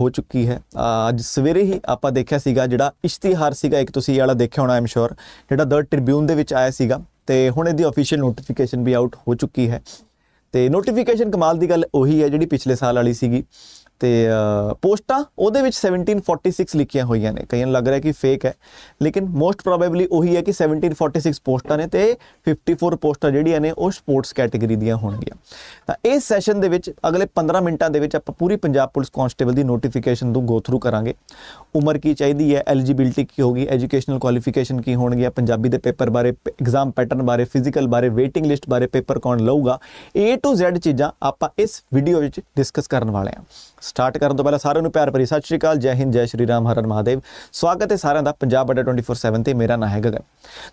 ਹੋ ਚੁੱਕੀ ਹੈ ਅੱਜ ਸਵੇਰੇ ਹੀ ਆਪਾਂ ਦੇਖਿਆ ਸੀਗਾ ਜਿਹੜਾ ਇਸ਼ਤਿਹਾਰ ਸੀਗਾ ਇੱਕ ਤੁਸੀਂ ਇਹ ਵਾਲਾ ਦੇਖਿਆ ਹੋਣਾ ਆਮ ਸ਼ੋਰ ਜਿਹੜਾ ਦਰ ਟ੍ਰਿਬਿਊਨ ਦੇ ਵਿੱਚ ਆਇਆ ਸੀਗਾ ਤੇ ਹੁਣ ਇਹਦੀ ਅਫੀਸ਼ੀਅਲ ਨੋਟੀਫਿਕੇਸ਼ਨ ਵੀ ਆਊਟ ਹੋ ਚੁੱਕੀ ਹੈ ਤੇ ਨੋਟੀਫਿਕੇਸ਼ਨ ਕਮਾਲ ਦੀ ਗੱਲ ਉਹੀ ਹੈ ਜਿਹੜੀ ਪਿਛਲੇ ਸਾਲ ਵਾਲੀ ਸੀਗੀ ਤੇ ਪੋਸਟਾਂ ਉਹਦੇ ਵਿੱਚ 1746 ਲਿਖੀਆਂ ਹੋਈਆਂ ਨੇ ਕਈਆਂ ਨੂੰ ਲੱਗ ਰਿਹਾ ਕਿ ਫੇਕ ਹੈ ਲੇਕਿਨ ਮੋਸਟ ਪ੍ਰੋਬੇਬਲੀ ਉਹੀ ਹੈ ਕਿ 1746 ਪੋਸਟਾਂ ਨੇ ਤੇ 54 ਪੋਸਟਾਂ ਜਿਹੜੀਆਂ ਨੇ ਉਹ ਸਪੋਰਟਸ ਕੈਟਾਗਰੀ ਦੀਆਂ ਹੋਣਗੀਆਂ ਤਾਂ ਇਸ ਸੈਸ਼ਨ ਦੇ ਵਿੱਚ ਅਗਲੇ 15 ਮਿੰਟਾਂ ਦੇ ਵਿੱਚ ਆਪਾਂ ਪੂਰੀ ਪੰਜਾਬ ਪੁਲਿਸ ਕਨਸਟੇਬਲ ਦੀ ਨੋਟੀਫਿਕੇਸ਼ਨ ਨੂੰ ਗੋ ਥਰੂ ਕਰਾਂਗੇ ਉਮਰ ਕੀ ਚਾਹੀਦੀ ਹੈ ਐਲੀਜੀਬਿਲਟੀ ਕੀ ਹੋਗੀ ਐਜੂਕੇਸ਼ਨਲ ਕੁਆਲੀਫਿਕੇਸ਼ਨ ਕੀ ਹੋਣਗੀਆਂ ਪੰਜਾਬੀ ਦੇ ਪੇਪਰ ਬਾਰੇ ਐਗਜ਼ਾਮ ਪੈਟਰਨ ਬਾਰੇ ਫਿਜ਼ੀਕਲ ਬਾਰੇ ਵੇਟਿੰਗ ਲਿਸਟ ਬਾਰੇ ਪੇਪਰ ਕੌਣ ਲਊਗਾ A ਟੂ Z ਚੀਜ਼ਾਂ ਆਪਾਂ ਇਸ ਵੀਡੀਓ ਵਿੱਚ ਡਿਸਕਸ ਕਰਨ ਵਾਲੇ ਹਾਂ ਸਟਾਰਟ ਕਰਨ ਤੋਂ ਪਹਿਲਾਂ ਸਾਰਿਆਂ ਨੂੰ ਪਿਆਰ ਭਰੀ ਸਤਿ ਸ਼੍ਰੀ ਅਕਾਲ ਜੈ ਹਿੰਦ ਜੈ ਸ਼੍ਰੀ ਰਾਮ ਹਰਨ ਮਹਾਦੇਵ ਸਵਾਗਤ ਹੈ ਸਾਰਿਆਂ ਦਾ ਪੰਜਾਬ ਅੱਡਾ 24/7 ਤੇ ਮੇਰਾ ਨਾਮ ਹੈ ਗਗਨ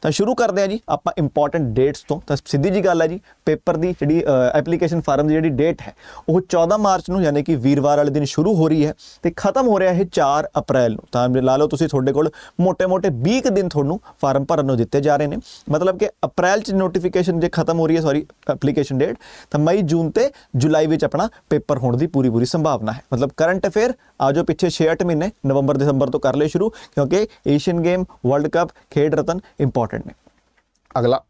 ਤਾਂ ਸ਼ੁਰੂ ਕਰਦੇ ਆ ਜੀ ਆਪਾਂ ਇੰਪੋਰਟੈਂਟ ਡੇਟਸ ਤੋਂ ਤਾਂ ਸਿੱਧੀ ਜੀ ਗੱਲ ਹੈ ਜੀ ਪੇਪਰ ਦੀ ਜਿਹੜੀ ਐਪਲੀਕੇਸ਼ਨ ਫਾਰਮ ਦੀ ਜਿਹੜੀ ਡੇਟ ਹੈ ਉਹ 14 ਮਾਰਚ ਨੂੰ ਯਾਨੀ ਕਿ ਵੀਰਵਾਰ ਵਾਲੇ ਦਿਨ ਸ਼ੁਰੂ ਹੋ ਰਹੀ ਹੈ ਤੇ ਖਤਮ ਹੋ ਰਿਹਾ ਹੈ 4 ਅਪ੍ਰੈਲ ਨੂੰ ਤਾਂ ਲਾ ਲਓ ਤੁਸੀਂ ਤੁਹਾਡੇ ਕੋਲ ਮੋٹے-ਮੋٹے 20 ਦਿਨ ਤੁਹਾਨੂੰ ਫਾਰਮ ਭਰਨ ਨੂੰ ਦਿੱਤੇ ਜਾ ਰਹੇ ਨੇ ਮਤਲਬ ਕਿ ਅਪ੍ਰੈਲ ਚ ਨੋਟੀਫਿਕੇਸ਼ਨ ਜੇ ਖਤਮ ਹੋ ਰਹੀ ਹੈ ਸੌਰੀ ਐਪਲੀਕੇਸ਼ਨ ਡੇਟ ਤਾਂ ਮਈ ਜੂਨ ਤੇ ਜੁਲਾਈ ਵਿੱਚ ਆਪਣਾ ਪੇਪਰ ਹੋਣ ਦੀ ਪੂਰੀ ਪੂਰੀ ਸੰਭਾਵਨਾ ਹੈ ਮਤਲਬ ਕਰੰਟ ਅਫੇਅਰ ਆਜੋ ਪਿੱਛੇ 6-8 ਮਹੀਨੇ ਨਵੰਬਰ ਦਸੰਬਰ ਤੋਂ ਕਰ ਲਿਓ ਸ਼ੁਰੂ ਕਿਉਂਕਿ ਏਸ਼ੀਅਨ ਗੇਮ ਵਰਲਡ ਕੱਪ ਖੇਡ ਰਤਨ ਇੰਪੋਰਟੈਂਟ ਨੇ ਅਗਲਾ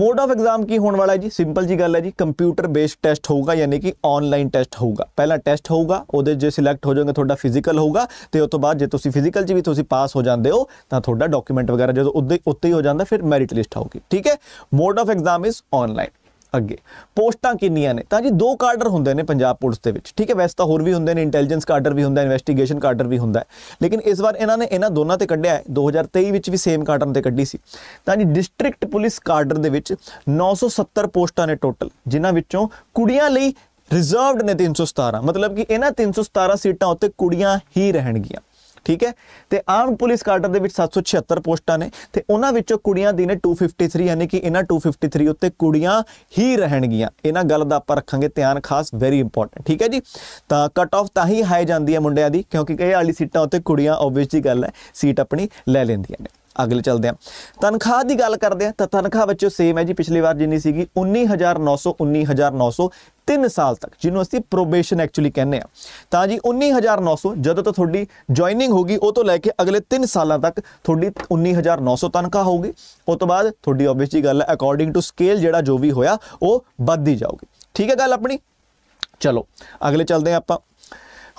ਮੋਡ ਆਫ ਐਗਜ਼ਾਮ ਕੀ ਹੋਣ ਵਾਲਾ ਹੈ ਜੀ ਸਿੰਪਲ ਜੀ ਗੱਲ ਹੈ ਜੀ ਕੰਪਿਊਟਰ ਬੇਸਡ ਟੈਸਟ ਹੋਊਗਾ ਯਾਨੀ ਕਿ ਆਨਲਾਈਨ ਟੈਸਟ ਹੋਊਗਾ ਪਹਿਲਾ ਟੈਸਟ ਹੋਊਗਾ ਉਹਦੇ ਜੇ ਸਿਲੈਕਟ ਹੋ ਜਾਓਗੇ ਤੁਹਾਡਾ ਫਿਜ਼ੀਕਲ ਹੋਊਗਾ ਤੇ ਉਸ ਤੋਂ ਬਾਅਦ ਜੇ ਤੁਸੀਂ ਫਿਜ਼ੀਕਲ 'ਚ ਵੀ ਤੁਸੀਂ ਪਾਸ ਹੋ ਜਾਂਦੇ ਹੋ ਤਾਂ ਤੁਹਾਡਾ ਡਾਕੂਮੈਂਟ ਵਗੈਰਾ ਜਦੋਂ ਉੱਤੇ ਹੀ ਹੋ ਜਾਂਦਾ ਫਿਰ ਮੈਰਿਟ ਲਿਸਟ ਆਊਗੀ ਠੀਕ ਹੈ mode of exam is online ਅੱਗੇ ਪੋਸਟਾਂ ਕਿੰਨੀਆਂ ਨੇ ਤਾਂ ਜੀ ਦੋ ਕਾਰਡਰ ਹੁੰਦੇ ਨੇ ਪੰਜਾਬ ਪੁਲਿਸ ਦੇ ਵਿੱਚ ਠੀਕ ਹੈ ਵੈਸੇ ਤਾਂ ਹੋਰ ਵੀ ਹੁੰਦੇ ਨੇ ਇੰਟੈਲੀਜੈਂਸ ਕਾਰਡਰ ਵੀ ਹੁੰਦਾ ਇਨਵੈਸਟੀਗੇਸ਼ਨ ਕਾਰਡਰ ਵੀ ਹੁੰਦਾ ਲੇਕਿਨ ਇਸ ਵਾਰ ਇਹਨਾਂ ਨੇ ਇਹਨਾਂ ਦੋਨਾਂ ਤੇ ਕੱਢਿਆ 2023 ਵਿੱਚ ਵੀ ਸੇਮ ਕਾਰਡਰ ਤੇ ਕੱਢੀ ਸੀ ਤਾਂ ਜੀ ਡਿਸਟ੍ਰਿਕਟ ਪੁਲਿਸ ਕਾਰਡਰ ਦੇ ਵਿੱਚ 970 ਪੋਸਟਾਂ ਨੇ ਟੋਟਲ ਜਿਨ੍ਹਾਂ ਵਿੱਚੋਂ ਕੁੜੀਆਂ ਲਈ ਰਿਜ਼ਰਵਡ ਨੇ 317 ਮਤਲਬ ਕਿ ਇਹਨਾਂ 317 ਸੀਟਾਂ ਉੱਤੇ ਕੁੜੀਆਂ ਹੀ ਰਹਿਣਗੀਆਂ ਠੀਕ ਹੈ ਤੇ ਆਮ ਪੁਲਿਸ ਕਾਰਟਰ ਦੇ ਵਿੱਚ 776 ਪੋਸਟਾਂ ਨੇ ਤੇ ਉਹਨਾਂ ਵਿੱਚੋਂ ਕੁੜੀਆਂ ਦੀ ਨੇ 253 ਯਾਨੀ ਕਿ ਇਹਨਾਂ 253 ਉੱਤੇ ਕੁੜੀਆਂ ਹੀ ਰਹਿਣਗੀਆਂ ਇਹਨਾਂ ਗੱਲ ਦਾ ਆਪਾਂ ਰੱਖਾਂਗੇ ਧਿਆਨ ਖਾਸ ਵੈਰੀ ਇੰਪੋਰਟੈਂਟ ਠੀਕ ਹੈ ਜੀ ਤਾਂ ਕਟ ਆਫ ਤਾਂ ਹੀ ਹਾਈ ਜਾਂਦੀ ਹੈ ਮੁੰਡਿਆਂ ਦੀ ਕਿਉਂਕਿ ਇਹ ਵਾਲੀ ਸੀਟਾਂ ਉੱਤੇ ਕੁੜੀਆਂ ਆਬਵੀਅਸਲੀ ਗੱਲ ਹੈ ਸੀਟ ਆਪਣੀ ਲੈ ਲੈਂਦੀਆਂ ਨੇ ਅਗਲੇ ਚਲਦੇ ਆ ਤਨਖਾਹ ਦੀ ਗੱਲ ਕਰਦੇ ਆ ਤਾਂ ਤਨਖਾਹ ਬੱਚੋ ਸੇਮ ਹੈ ਜੀ ਪਿਛਲੀ ਵਾਰ ਜਿੰਨੀ ਸੀਗੀ 19900 19900 3 ਸਾਲ ਤੱਕ ਜਿਹਨੂੰ ਅਸੀਂ ਪ੍ਰੋਬੇਸ਼ਨ ਐਕਚੁਅਲੀ ਕਹਿੰਦੇ ਆ ਤਾਂ ਜੀ 19900 ਜਦੋਂ ਤੋਂ ਤੁਹਾਡੀ ਜੁਆਇਨਿੰਗ ਹੋਗੀ ਉਹ ਤੋਂ ਲੈ ਕੇ ਅਗਲੇ 3 ਸਾਲਾਂ ਤੱਕ ਤੁਹਾਡੀ 19900 ਤਨਖਾਹ ਹੋਊਗੀ ਉਸ ਤੋਂ ਬਾਅਦ ਤੁਹਾਡੀ ਆਬਵੀਅਸਲੀ ਗੱਲ ਹੈ ਅਕੋਰਡਿੰਗ ਟੂ ਸਕੇਲ ਜਿਹੜਾ ਜੋ ਵੀ ਹੋਇਆ ਉਹ ਵੱਧਦੀ ਜਾਊਗੀ ਠੀਕ ਹੈ ਗੱਲ ਆਪਣੀ ਚਲੋ ਅਗਲੇ ਚੱਲਦੇ ਆ ਆਪਾਂ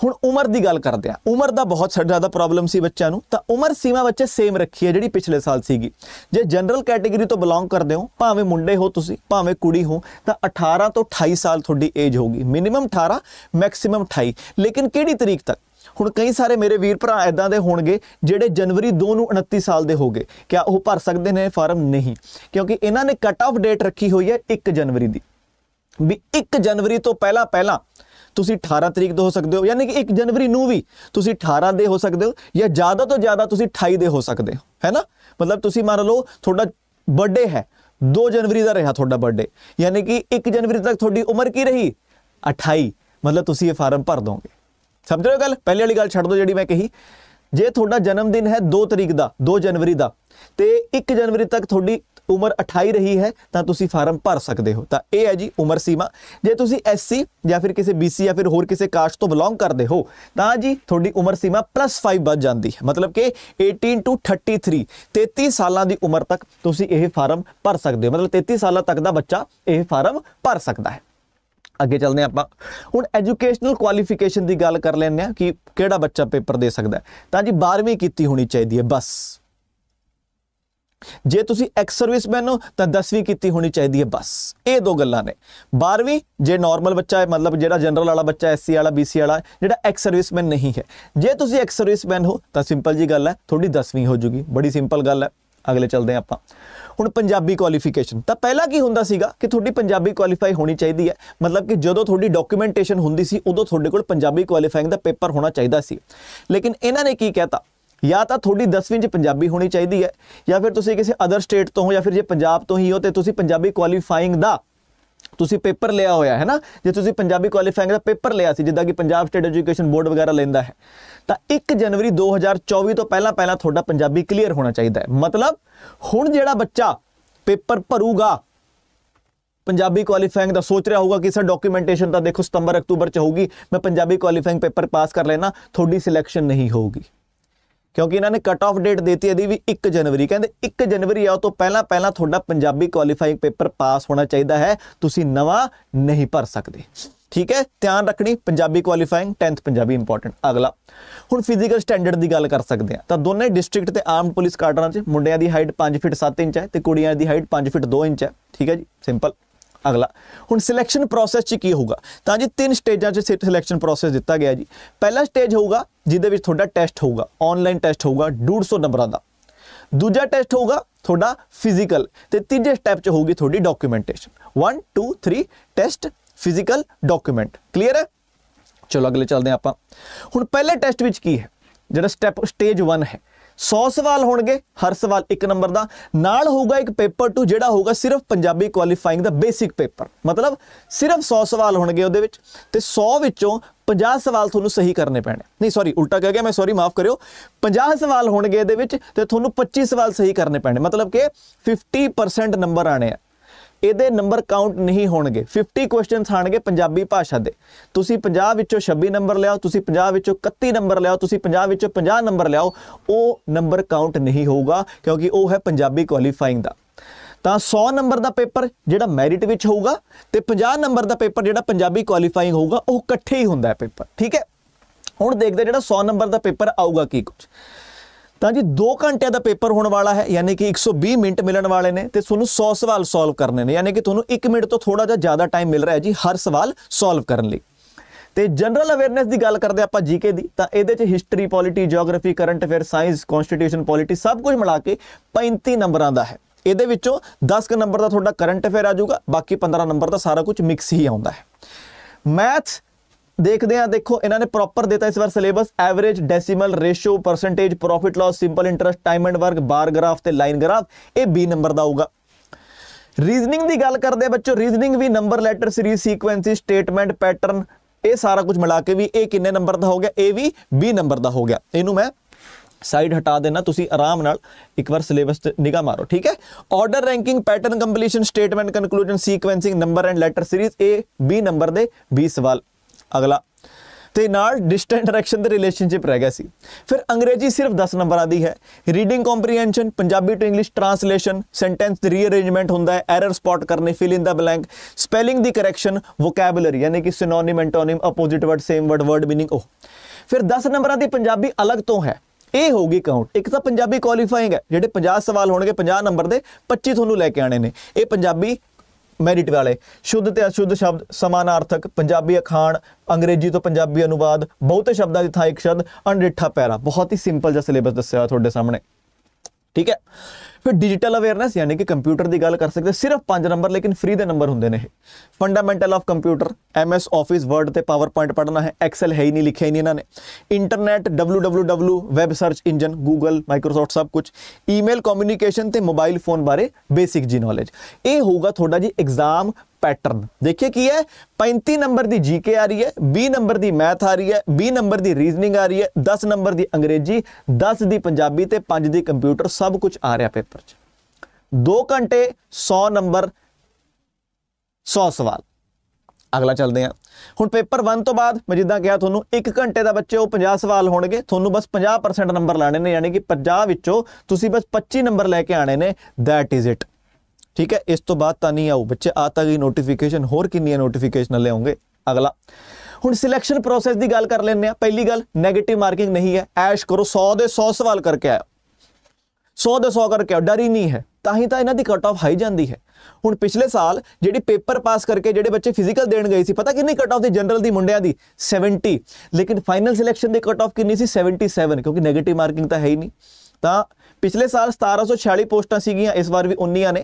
ਹੁਣ ਉਮਰ ਦੀ ਗੱਲ ਕਰਦੇ ਆ ਉਮਰ ਦਾ ਬਹੁਤ ਜ਼ਿਆਦਾ ਪ੍ਰੋਬਲਮ ਸੀ ਬੱਚਿਆਂ ਨੂੰ ਤਾਂ ਉਮਰ ਸੀਮਾ ਬੱਚੇ ਸੇਮ ਰੱਖੀ ਹੈ ਜਿਹੜੀ ਪਿਛਲੇ ਸਾਲ ਸੀਗੀ ਜੇ ਜਨਰਲ ਕੈਟੇਗਰੀ ਤੋਂ ਬਿਲੋਂਗ ਕਰਦੇ ਹੋ ਭਾਵੇਂ ਮੁੰਡੇ ਹੋ ਤੁਸੀਂ ਭਾਵੇਂ ਕੁੜੀ ਹੋ ਤਾਂ 18 ਤੋਂ 28 ਸਾਲ ਤੁਹਾਡੀ ਏਜ ਹੋਗੀ ਮਿਨੀਮਮ 18 ਮੈਕਸਿਮਮ 28 ਲੇਕਿਨ ਕਿਹੜੀ ਤਰੀਕ ਤੱਕ ਹੁਣ ਕਈ ਸਾਰੇ ਮੇਰੇ ਵੀਰ ਭਰਾ ਐਦਾਂ ਦੇ ਹੋਣਗੇ ਜਿਹੜੇ ਜਨਵਰੀ 2 ਨੂੰ 29 ਸਾਲ ਦੇ ਹੋਗੇ ਕਿਆ ਉਹ ਭਰ ਸਕਦੇ ਨੇ ਫਾਰਮ ਨਹੀਂ ਕਿਉਂਕਿ ਇਹਨਾਂ ਨੇ ਕਟ ਆਫ ਡੇਟ ਰੱਖੀ ਹੋਈ ਹੈ 1 ਜਨਵਰੀ ਦੀ ਵੀ 1 ਜਨਵਰੀ ਤੋਂ ਪਹਿਲਾਂ ਪਹਿਲਾਂ ਤੁਸੀਂ 18 ਤਰੀਕ ਦੇ ਹੋ ਸਕਦੇ ਹੋ ਯਾਨੀ ਕਿ 1 ਜਨਵਰੀ ਨੂੰ ਵੀ ਤੁਸੀਂ 18 ਦੇ ਹੋ ਸਕਦੇ ਹੋ ਜਾਂ ਜ਼ਿਆਦਾ ਤੋਂ ਜ਼ਿਆਦਾ ਤੁਸੀਂ 28 ਦੇ ਹੋ ਸਕਦੇ ਹੋ ਹੈਨਾ ਮਤਲਬ ਤੁਸੀਂ ਮੰਨ ਲਓ ਤੁਹਾਡਾ ਬਰਥਡੇ ਹੈ 2 ਜਨਵਰੀ ਦਾ ਰਿਹਾ ਤੁਹਾਡਾ ਬਰਥਡੇ ਯਾਨੀ ਕਿ 1 ਜਨਵਰੀ ਤੱਕ ਤੁਹਾਡੀ ਉਮਰ ਕੀ ਰਹੀ 28 ਮਤਲਬ ਤੁਸੀਂ ਇਹ ਫਾਰਮ ਭਰ ਦੋਗੇ ਸਮਝ ਰਹੇ ਹੋ ਗੱਲ ਪਹਿਲੀ ਵਾਲੀ ਗੱਲ ਛੱਡ ਦਿਓ ਜਿਹੜੀ ਮੈਂ ਕਹੀ ਜੇ ਤੁਹਾਡਾ ਜਨਮ ਦਿਨ ਹੈ 2 ਤਰੀਕ ਦਾ 2 ਜਨਵਰੀ ਦਾ ਤੇ 1 ਜਨਵਰੀ ਤੱਕ ਤੁਹਾਡੀ ਉਮਰ 28 ਰਹੀ ਹੈ ਤਾਂ ਤੁਸੀਂ ਫਾਰਮ ਭਰ ਸਕਦੇ ਹੋ ਤਾਂ ਇਹ ਹੈ ਜੀ ਉਮਰ ਸੀਮਾ ਜੇ ਤੁਸੀਂ ਐਸਸੀ ਜਾਂ ਫਿਰ ਕਿਸੇ ਬੀਸੀ ਜਾਂ ਫਿਰ ਹੋਰ ਕਿਸੇ ਕਾਸਟ ਤੋਂ ਬਿਲੋਂਗ ਕਰਦੇ ਹੋ ਤਾਂ ਜੀ ਤੁਹਾਡੀ ਉਮਰ ਸੀਮਾ ਪਲੱਸ 5 ਵੱਧ ਜਾਂਦੀ ਹੈ ਮਤਲਬ ਕਿ 18 ਟੂ 33 33 ਸਾਲਾਂ ਦੀ ਉਮਰ ਤੱਕ ਤੁਸੀਂ ਇਹ ਫਾਰਮ ਭਰ ਸਕਦੇ ਹੋ ਮਤਲਬ 33 ਸਾਲਾਂ ਤੱਕ ਦਾ ਬੱਚਾ ਇਹ ਫਾਰਮ ਭਰ ਸਕਦਾ ਹੈ ਅੱਗੇ ਚੱਲਦੇ ਆਪਾਂ ਹੁਣ ਐਜੂਕੇਸ਼ਨਲ ਕੁਆਲੀਫਿਕੇਸ਼ਨ ਦੀ ਗੱਲ ਕਰ ਲੈਂਦੇ ਆ ਕਿ ਕਿਹੜਾ ਬੱਚਾ ਪੇਪਰ ਦੇ ਸਕਦਾ ਤਾਂ ਜੀ 12ਵੀਂ ਕੀਤੀ ਹੋਣੀ ਚਾਹੀਦੀ ਹੈ ਬਸ ਜੇ ਤੁਸੀਂ ਐਕਸ ਸਰਵਿਸਮੈਨ ਹੋ ਤਾਂ 10ਵੀਂ ਕੀਤੀ ਹੋਣੀ ਚਾਹੀਦੀ ਹੈ ਬਸ ਇਹ ਦੋ ਗੱਲਾਂ ਨੇ 12ਵੀਂ ਜੇ ਨਾਰਮਲ ਬੱਚਾ ਹੈ ਮਤਲਬ ਜਿਹੜਾ ਜਨਰਲ ਵਾਲਾ ਬੱਚਾ ਐਸਸੀ ਵਾਲਾ ਬੀਸੀ ਵਾਲਾ ਜਿਹੜਾ ਐਕਸ ਸਰਵਿਸਮੈਨ ਨਹੀਂ ਹੈ ਜੇ ਤੁਸੀਂ ਐਕਸ ਸਰਵਿਸਮੈਨ ਹੋ ਤਾਂ ਸਿੰਪਲ ਜੀ ਗੱਲ ਹੈ ਤੁਹਾਡੀ 10ਵੀਂ ਹੋ ਜੂਗੀ ਬੜੀ ਸਿੰਪਲ ਗੱਲ ਹੈ ਅਗਲੇ ਚੱਲਦੇ ਆਪਾਂ ਹੁਣ ਪੰਜਾਬੀ ਕੁਆਲੀਫਿਕੇਸ਼ਨ ਤਾਂ ਪਹਿਲਾਂ ਕੀ ਹੁੰਦਾ ਸੀਗਾ ਕਿ ਤੁਹਾਡੀ ਪੰਜਾਬੀ ਕੁਆਲੀਫਾਈ ਹੋਣੀ ਚਾਹੀਦੀ ਹੈ ਮਤਲਬ ਕਿ ਜਦੋਂ ਤੁਹਾਡੀ ਡਾਕੂਮੈਂਟੇਸ਼ਨ ਹੁੰਦੀ ਸੀ ਉਦੋਂ ਤੁਹਾਡੇ ਕੋਲ ਪੰਜਾਬੀ ਕੁਆਲੀਫਾਈਂਗ ਦਾ ਪੇਪਰ ਹੋਣਾ ਚਾਹੀਦਾ ਸੀ ਲੇਕਿਨ ਇਹਨਾਂ ਨੇ ਕੀ ਕਹਿਤਾ ਜਾਂ ਤਾਂ ਤੁਹਾਡੀ 10ਵੀਂ 'ਚ ਪੰਜਾਬੀ ਹੋਣੀ ਚਾਹੀਦੀ ਹੈ ਜਾਂ ਫਿਰ ਤੁਸੀਂ ਕਿਸੇ ਅਦਰ ਸਟੇਟ ਤੋਂ ਹੋ ਜਾਂ ਫਿਰ ਜੇ ਪੰਜਾਬ ਤੋਂ ਹੀ ਹੋ ਤੇ ਤੁਸੀਂ ਪੰਜਾਬੀ ਕੁਆਲੀਫਾਈਂਗ ਦਾ ਤੁਸੀਂ ਪੇਪਰ ਲਿਆ ਹੋਇਆ ਹੈ ਨਾ ਜੇ ਤੁਸੀਂ ਪੰਜਾਬੀ ਕੁਆਲੀਫਾਈਂਗ ਦਾ ਪੇਪਰ ਲਿਆ ਸੀ ਜਿੱਦਾਂ ਕਿ ਪੰਜਾਬ ਸਟੇਟ ਐਜੂਕੇਸ਼ਨ ਬੋਰਡ ਵਗੈਰਾ ਲੈਂਦਾ ਹੈ ਤਾਂ 1 ਜਨਵਰੀ 2024 ਤੋਂ ਪਹਿਲਾਂ ਪਹਿਲਾਂ ਤੁਹਾਡਾ ਪੰਜਾਬੀ ਕਲੀਅਰ ਹੋਣਾ ਚਾਹੀਦਾ ਹੈ ਮਤਲਬ ਹੁਣ ਜਿਹੜਾ ਬੱਚਾ ਪੇਪਰ ਭਰੂਗਾ ਪੰਜਾਬੀ ਕੁਆਲੀਫਾਈਂਗ ਦਾ ਸੋਚ ਰਿਹਾ ਹੋਊਗਾ ਕਿ ਸਰ ਡਾਕੂਮੈਂਟੇਸ਼ਨ ਤਾਂ ਦੇਖੋ ਸਤੰਬਰ ਅਕਤੂਬਰ ਚ ਹੋਊਗੀ ਮੈਂ ਪੰਜਾਬੀ ਕੁਆਲੀਫਾਈਂਗ ਪੇਪਰ ਪਾਸ ਕਰ ਲੈਣਾ ਤੁਹਾਡੀ ਸਿਲੈਕਸ਼ਨ ਨਹੀਂ ਹੋਊਗੀ ਕਿਉਂਕਿ ਇਹਨਾਂ ਨੇ ਕਟ ਆਫ ਡੇਟ ਦਿੱਤੀ ਇਹਦੀ ਵੀ 1 ਜਨਵਰੀ ਕਹਿੰਦੇ 1 ਜਨਵਰੀ ਆਉ ਤੋਂ ਪਹਿਲਾਂ ਪਹਿਲਾਂ ਤੁਹਾਡਾ ਪੰਜਾਬੀ ਕੁਆਲੀਫਾਈਂਗ ਪੇਪਰ ਪਾਸ ਹੋਣਾ ਚਾਹੀਦਾ ਹੈ ਤੁਸੀਂ ਨਵਾਂ ਨਹੀਂ ਭਰ ਸਕਦੇ ਠੀਕ ਹੈ ਧਿਆਨ ਰੱਖਣੀ Punjabi qualifying 10th Punjabi important ਅਗਲਾ ਹੁਣ ਫਿਜ਼ੀਕਲ ਸਟੈਂਡਰਡ ਦੀ ਗੱਲ ਕਰ ਸਕਦੇ ਆ ਤਾਂ ਦੋਨੇ ਡਿਸਟ੍ਰਿਕਟ ਤੇ ਆਰਮਡ ਪੁਲਿਸ ਕਾਡਰਾਂ 'ਚ ਮੁੰਡਿਆਂ ਦੀ ਹਾਈਟ 5 ਫੁੱਟ 7 ਇੰਚ ਹੈ ਤੇ ਕੁੜੀਆਂ ਦੀ ਹਾਈਟ 5 ਫੁੱਟ 2 ਇੰਚ ਹੈ ਠੀਕ ਹੈ ਜੀ ਸਿੰਪਲ ਅਗਲਾ ਹੁਣ ਸਿਲੈਕਸ਼ਨ ਪ੍ਰੋਸੈਸ 'ਚ ਕੀ ਹੋਊਗਾ ਤਾਂ ਜੀ ਤਿੰਨ ਸਟੇਜਾਂ 'ਚ ਸਿਲੈਕਸ਼ਨ ਪ੍ਰੋਸੈਸ ਦਿੱਤਾ ਗਿਆ ਜੀ ਪਹਿਲਾ ਸਟੇਜ ਹੋਊਗਾ ਜਿਹਦੇ ਵਿੱਚ ਤੁਹਾਡਾ ਟੈਸਟ ਹੋਊਗਾ ਆਨਲਾਈਨ ਟੈਸਟ ਹੋਊਗਾ 150 ਨੰਬਰਾਂ ਦਾ ਦੂਜਾ ਟੈਸਟ ਹੋਊਗਾ ਤੁਹਾਡਾ ਫਿਜ਼ੀਕਲ ਤੇ ਤੀਜੇ ਸਟੈਪ 'ਚ ਹੋਊਗੀ ਤੁਹਾਡੀ documentation 1 2 3 test physical document clear ਹੈ ਚਲੋ ਅਗਲੇ ਚੱਲਦੇ ਆਪਾਂ ਹੁਣ ਪਹਿਲੇ ਟੈਸਟ ਵਿੱਚ ਕੀ ਹੈ ਜਿਹੜਾ ਸਟੈਪ ਸਟੇਜ 1 ਹੈ 100 ਸਵਾਲ ਹੋਣਗੇ ਹਰ ਸਵਾਲ 1 ਨੰਬਰ ਦਾ ਨਾਲ ਹੋਊਗਾ ਇੱਕ ਪੇਪਰ 2 ਜਿਹੜਾ ਹੋਊਗਾ ਸਿਰਫ ਪੰਜਾਬੀ ਕੁਆਲੀਫਾਈਂਗ ਦਾ ਬੇਸਿਕ ਪੇਪਰ ਮਤਲਬ ਸਿਰਫ 100 ਸਵਾਲ ਹੋਣਗੇ ਉਹਦੇ ਵਿੱਚ ਤੇ 100 ਵਿੱਚੋਂ 50 ਸਵਾਲ ਤੁਹਾਨੂੰ ਸਹੀ ਕਰਨੇ ਪੈਣੇ ਨਹੀਂ ਸੌਰੀ ਉਲਟਾ ਕਹਿ ਗਿਆ ਮੈਂ ਸੌਰੀ ਮਾਫ ਕਰਿਓ 50 ਸਵਾਲ ਹੋਣਗੇ ਇਹਦੇ ਵਿੱਚ ਤੇ ਤੁਹਾਨੂੰ 25 ਸਵਾਲ ਸਹੀ ਕਰਨੇ ਪੈਣੇ ਮਤਲਬ ਕਿ 50% ਨੰਬਰ ਆਣੇ ਆ ਇਹਦੇ ਨੰਬਰ ਕਾਊਂਟ ਨਹੀਂ ਹੋਣਗੇ 50 ਕੁਐਸਚਨਸ ਆਣਗੇ ਪੰਜਾਬੀ ਭਾਸ਼ਾ ਦੇ ਤੁਸੀਂ 50 ਵਿੱਚੋਂ 26 ਨੰਬਰ ਲਿਆਓ ਤੁਸੀਂ 50 ਵਿੱਚੋਂ 31 ਨੰਬਰ ਲਿਆਓ ਤੁਸੀਂ 50 ਵਿੱਚੋਂ 50 ਨੰਬਰ ਲਿਆਓ ਉਹ ਨੰਬਰ ਕਾਊਂਟ ਨਹੀਂ ਹੋਊਗਾ ਕਿਉਂਕਿ ਉਹ ਹੈ ਪੰਜਾਬੀ ਕੁਆਲੀਫਾਈਂਗ ਦਾ ਤਾਂ 100 ਨੰਬਰ ਦਾ ਪੇਪਰ ਜਿਹੜਾ ਮੈਰਿਟ ਵਿੱਚ ਹੋਊਗਾ ਤੇ 50 ਨੰਬਰ ਦਾ ਪੇਪਰ ਜਿਹੜਾ ਪੰਜਾਬੀ ਕੁਆਲੀਫਾਈਂਗ ਹੋਊਗਾ ਉਹ ਇਕੱਠੇ ਹੀ ਹੁੰਦਾ ਹੈ ਪੇਪਰ ਠੀਕ ਹੈ ਹੁਣ ਦੇਖਦੇ ਜਿਹੜਾ 100 ਨੰਬਰ ਦਾ ਪੇਪਰ ਆਊਗਾ ਕੀ ਕੁਝ ਤਾਂ ਜੀ 2 ਘੰਟੇ ਦਾ ਪੇਪਰ ਹੋਣ ਵਾਲਾ ਹੈ ਯਾਨੀ ਕਿ 120 ਮਿੰਟ ਮਿਲਣ ਵਾਲੇ ਨੇ ਤੇ ਤੁਹਾਨੂੰ 100 ਸਵਾਲ ਸੋਲਵ ਕਰਨੇ ਨੇ ਯਾਨੀ ਕਿ ਤੁਹਾਨੂੰ 1 ਮਿੰਟ ਤੋਂ ਥੋੜਾ ਜਿਹਾ ਜ਼ਿਆਦਾ ਟਾਈਮ ਮਿਲ ਰਿਹਾ ਹੈ ਜੀ ਹਰ ਸਵਾਲ ਸੋਲਵ ਕਰਨ ਲਈ ਤੇ ਜਨਰਲ ਅਵੇਅਰਨੈਸ ਦੀ ਗੱਲ ਕਰਦੇ ਆਪਾਂ ਜੀਕੇ ਦੀ ਤਾਂ ਇਹਦੇ ਚ history polity geography current affair science constitution polity ਸਭ ਕੁਝ ਮਿਲਾ ਕੇ 35 ਨੰਬਰਾਂ ਦਾ ਹੈ ਇਹਦੇ ਵਿੱਚੋਂ 10 ਕੁ ਨੰਬਰ ਦਾ ਤੁਹਾਡਾ ਕਰੰਟ ਅਫੇਅਰ ਆ ਜਾਊਗਾ ਬਾਕੀ 15 ਨੰਬਰ ਦਾ ਸਾਰਾ ਕੁਝ ਮਿਕਸ ਹੀ ਆਉਂਦਾ ਹੈ ਮੈਥ ਦੇਖਦੇ ਆ ਦੇਖੋ ਇਹਨਾਂ ਨੇ ਪ੍ਰੋਪਰ ਦਿੱਤਾ ਇਸ ਵਾਰ syllabus average decimal ratio percentage profit loss simple interest time and work bar graph ਤੇ ਲਾਈਨ ਗ੍ਰਾਫ ਇਹ ਬੀ ਨੰਬਰ ਦਾ ਆਊਗਾ ਰੀਜ਼ਨਿੰਗ ਦੀ ਗੱਲ ਕਰਦੇ ਆ ਬੱਚੋ ਰੀਜ਼ਨਿੰਗ ਵੀ number letter series sequence statement pattern ਇਹ ਸਾਰਾ ਕੁਝ ਮਿਲਾ ਕੇ ਵੀ ਇਹ ਕਿੰਨੇ ਨੰਬਰ ਦਾ ਹੋ ਗਿਆ ਇਹ ਵੀ ਬੀ ਨੰਬਰ ਦਾ ਹੋ ਗਿਆ ਇਹਨੂੰ ਮੈਂ ਸਾਈਡ ਹਟਾ ਦੇਣਾ ਤੁਸੀਂ ਆਰਾਮ ਨਾਲ ਇੱਕ ਵਾਰ ਸਿਲੇਬਸ ਤੇ ਨਿਗਾਹ ਮਾਰੋ ਠੀਕ ਹੈ order ranking pattern completion statement conclusion sequencing number and letter series ਇਹ ਬੀ ਨੰਬਰ ਦੇ 20 ਸਵਾਲ ਅਗਲਾ ਤੇ ਨਾਲ ਡਿਸਟੈਂਟ ਡਾਇਰੈਕਸ਼ਨ ਦੇ ਰਿਲੇਸ਼ਨਸ਼ਿਪ ਰਹਿ ਗਿਆ ਸੀ ਫਿਰ ਅੰਗਰੇਜ਼ੀ ਸਿਰਫ 10 ਨੰਬਰ ਆਦੀ ਹੈ reading comprehension Punjabi to English translation sentence ਦੀ ਰੀਅਰੇਂਜਮੈਂਟ ਹੁੰਦਾ ਹੈ ਐਰਰ ਸਪੌਟ ਕਰਨੇ fill in the blank spelling ਦੀ ਕਰੈਕਸ਼ਨ ਵੋਕੈਬਲਰੀ ਯਾਨੀ ਕਿ synonym antonym opposite word same word word meaning ਉਹ ਫਿਰ 10 ਨੰਬਰਾਂ ਦੀ ਪੰਜਾਬੀ ਅਲੱਗ ਤੋਂ ਹੈ ਇਹ ਹੋਗੀ ਕਾਊਂਟ ਇੱਕ ਤਾਂ ਪੰਜਾਬੀ ਕੁਆਲੀਫਾਈਂਗ ਹੈ ਜਿਹੜੇ 50 ਸਵਾਲ ਹੋਣਗੇ 50 ਨੰਬਰ ਦੇ 25 ਤੁਹਾਨੂੰ ਲੈ ਕੇ ਆਣੇ ਨੇ ਇਹ ਪੰਜਾਬੀ ਮੈਰਿਟ ਵਾਲੇ ਸ਼ੁੱਧ ਤੇ ਅਸ਼ੁੱਧ ਸ਼ਬਦ ਸਮਾਨਾਰਥਕ ਪੰਜਾਬੀ ਅਖਾਣ ਅੰਗਰੇਜ਼ੀ ਤੋਂ ਪੰਜਾਬੀ ਅਨੁਵਾਦ ਬਹੁਤੇ ਸ਼ਬਦਾਂ ਦੀ ਥਾਂ ਇੱਕ ਸ਼ਬਦ ਅਣਡਿੱਠਾ ਪੈਰਾ ਬਹੁਤ ਹੀ ਸਿੰਪਲ ਜਿਹਾ ਸਿਲੇਬਸ ਦੱਸਿਆ ਤੁਹਾਡੇ ਸਾਹਮਣੇ ਠੀਕ ਹੈ ਫਿਰ ਡਿਜੀਟਲ ਅਵੇਅਰਨੈਸ ਯਾਨੀ ਕਿ ਕੰਪਿਊਟਰ ਦੀ ਗੱਲ ਕਰ ਸਕਦੇ ਸਿਰਫ 5 ਨੰਬਰ ਲੇਕਿਨ ਫ੍ਰੀ ਦੇ ਨੰਬਰ ਹੁੰਦੇ ਨੇ ਇਹ fundamental of computer MS office word ਤੇ ਪਾਵਰਪੁਆਇੰਟ ਪੜਨਾ ਹੈ ਐਕਸਲ ਹੈ ਹੀ ਨਹੀਂ ਲਿਖਿਆ ਹੀ ਨਹੀਂ ਇਹਨਾਂ ਨੇ internet www web search engine Google Microsoft ਸਭ ਕੁਝ ਈਮੇਲ ਕਮਿਊਨੀਕੇਸ਼ਨ ਤੇ ਮੋਬਾਈਲ ਫੋਨ ਬਾਰੇ ਬੇਸਿਕ ਜੀ ਨੌਲੇਜ ਇਹ ਹੋਊਗਾ ਤੁਹਾਡਾ ਜੀ ਐਗਜ਼ਾਮ ਪੈਟਰਨ ਦੇਖਿਏ ਕੀ ਹੈ 35 ਨੰਬਰ ਦੀ ਜੀਕੇ ਆ ਰਹੀ ਹੈ 20 ਨੰਬਰ ਦੀ ਮੈਥ ਆ ਰਹੀ ਹੈ 20 ਨੰਬਰ ਦੀ ਰੀਜ਼ਨਿੰਗ ਆ ਰਹੀ ਹੈ 10 ਨੰਬਰ ਦੀ ਅੰਗਰੇਜ਼ੀ 10 ਦੀ ਪੰਜਾਬੀ ਤੇ 5 ਦੀ ਕੰਪਿਊਟਰ ਸਭ ਕੁਝ ਆ ਰਿਹਾ ਪੇਪਰ 'ਚ 2 ਘੰਟੇ 100 ਨੰਬਰ 100 ਸਵਾਲ ਅਗਲਾ ਚੱਲਦੇ ਆ ਹੁਣ ਪੇਪਰ 1 ਤੋਂ ਬਾਅਦ ਮੈਂ ਜਿੱਦਾਂ ਕਿਹਾ ਤੁਹਾਨੂੰ 1 ਘੰਟੇ ਦਾ ਬੱਚੇ ਉਹ 50 ਸਵਾਲ ਹੋਣਗੇ ਤੁਹਾਨੂੰ ਬਸ 50% ਨੰਬਰ ਲਾਣੇ ਨੇ ਯਾਨੀ ਕਿ 50 ਵਿੱਚੋਂ ਤੁਸੀਂ ਬਸ 25 ਨੰਬਰ ਲੈ ਕੇ ਆਣੇ ਨੇ ਥੈਟ ਇਜ਼ ਇਟ ਠੀਕ ਹੈ ਇਸ ਤੋਂ ਬਾਅਦ ਤਾਂ ਨਹੀਂ ਆਉ ਬੱਚੇ ਆ ਤਾਂ ਗਈ ਨੋਟੀਫਿਕੇਸ਼ਨ ਹੋਰ ਕਿੰਨੀਆਂ ਨੋਟੀਫਿਕੇਸ਼ਨ ਲੈ ਅਗਲਾ ਹੁਣ ਸਿਲੈਕਸ਼ਨ ਪ੍ਰੋਸੈਸ ਦੀ ਗੱਲ ਕਰ ਲੈਂਦੇ ਆ ਪਹਿਲੀ ਗੱਲ 네ਗੇਟਿਵ ਮਾਰਕਿੰਗ ਨਹੀਂ ਹੈ ਐਸ਼ ਕਰੋ 100 ਦੇ 100 ਸਵਾਲ ਕਰਕੇ ਆਇਆ 100 ਦੇ 100 ਕਰਕੇ ਡਰ ਹੀ ਨਹੀਂ ਹੈ ਤਾਂ ਹੀ ਤਾਂ ਇਹਨਾਂ ਦੀ ਕਟ ਆਫ ਹਾਈ ਜਾਂਦੀ ਹੈ ਹੁਣ ਪਿਛਲੇ ਸਾਲ ਜਿਹੜੀ ਪੇਪਰ ਪਾਸ ਕਰਕੇ ਜਿਹੜੇ ਬੱਚੇ ਫਿਜ਼ੀਕਲ ਦੇਣ ਗਏ ਸੀ ਪਤਾ ਕਿੰਨੀ ਕਟ ਆਫ ਦੀ ਜਨਰਲ ਦੀ ਮੁੰਡਿਆਂ ਦੀ 70 ਲੇਕਿਨ ਫਾਈਨਲ ਸਿਲੈਕਸ਼ਨ ਦੀ ਕਟ ਆਫ ਕਿੰਨੀ ਸੀ 77 ਕਿਉਂਕਿ 네ਗੇਟਿਵ ਮਾਰਕਿੰਗ ਤਾਂ ਹੈ ਹੀ ਨਹੀਂ ਤਾਂ ਪਿਛਲੇ ਸਾਲ 1746 ਪੋਸਟਾਂ ਸੀਗੀਆਂ ਇਸ ਵਾਰ ਵੀ 19 ਨੇ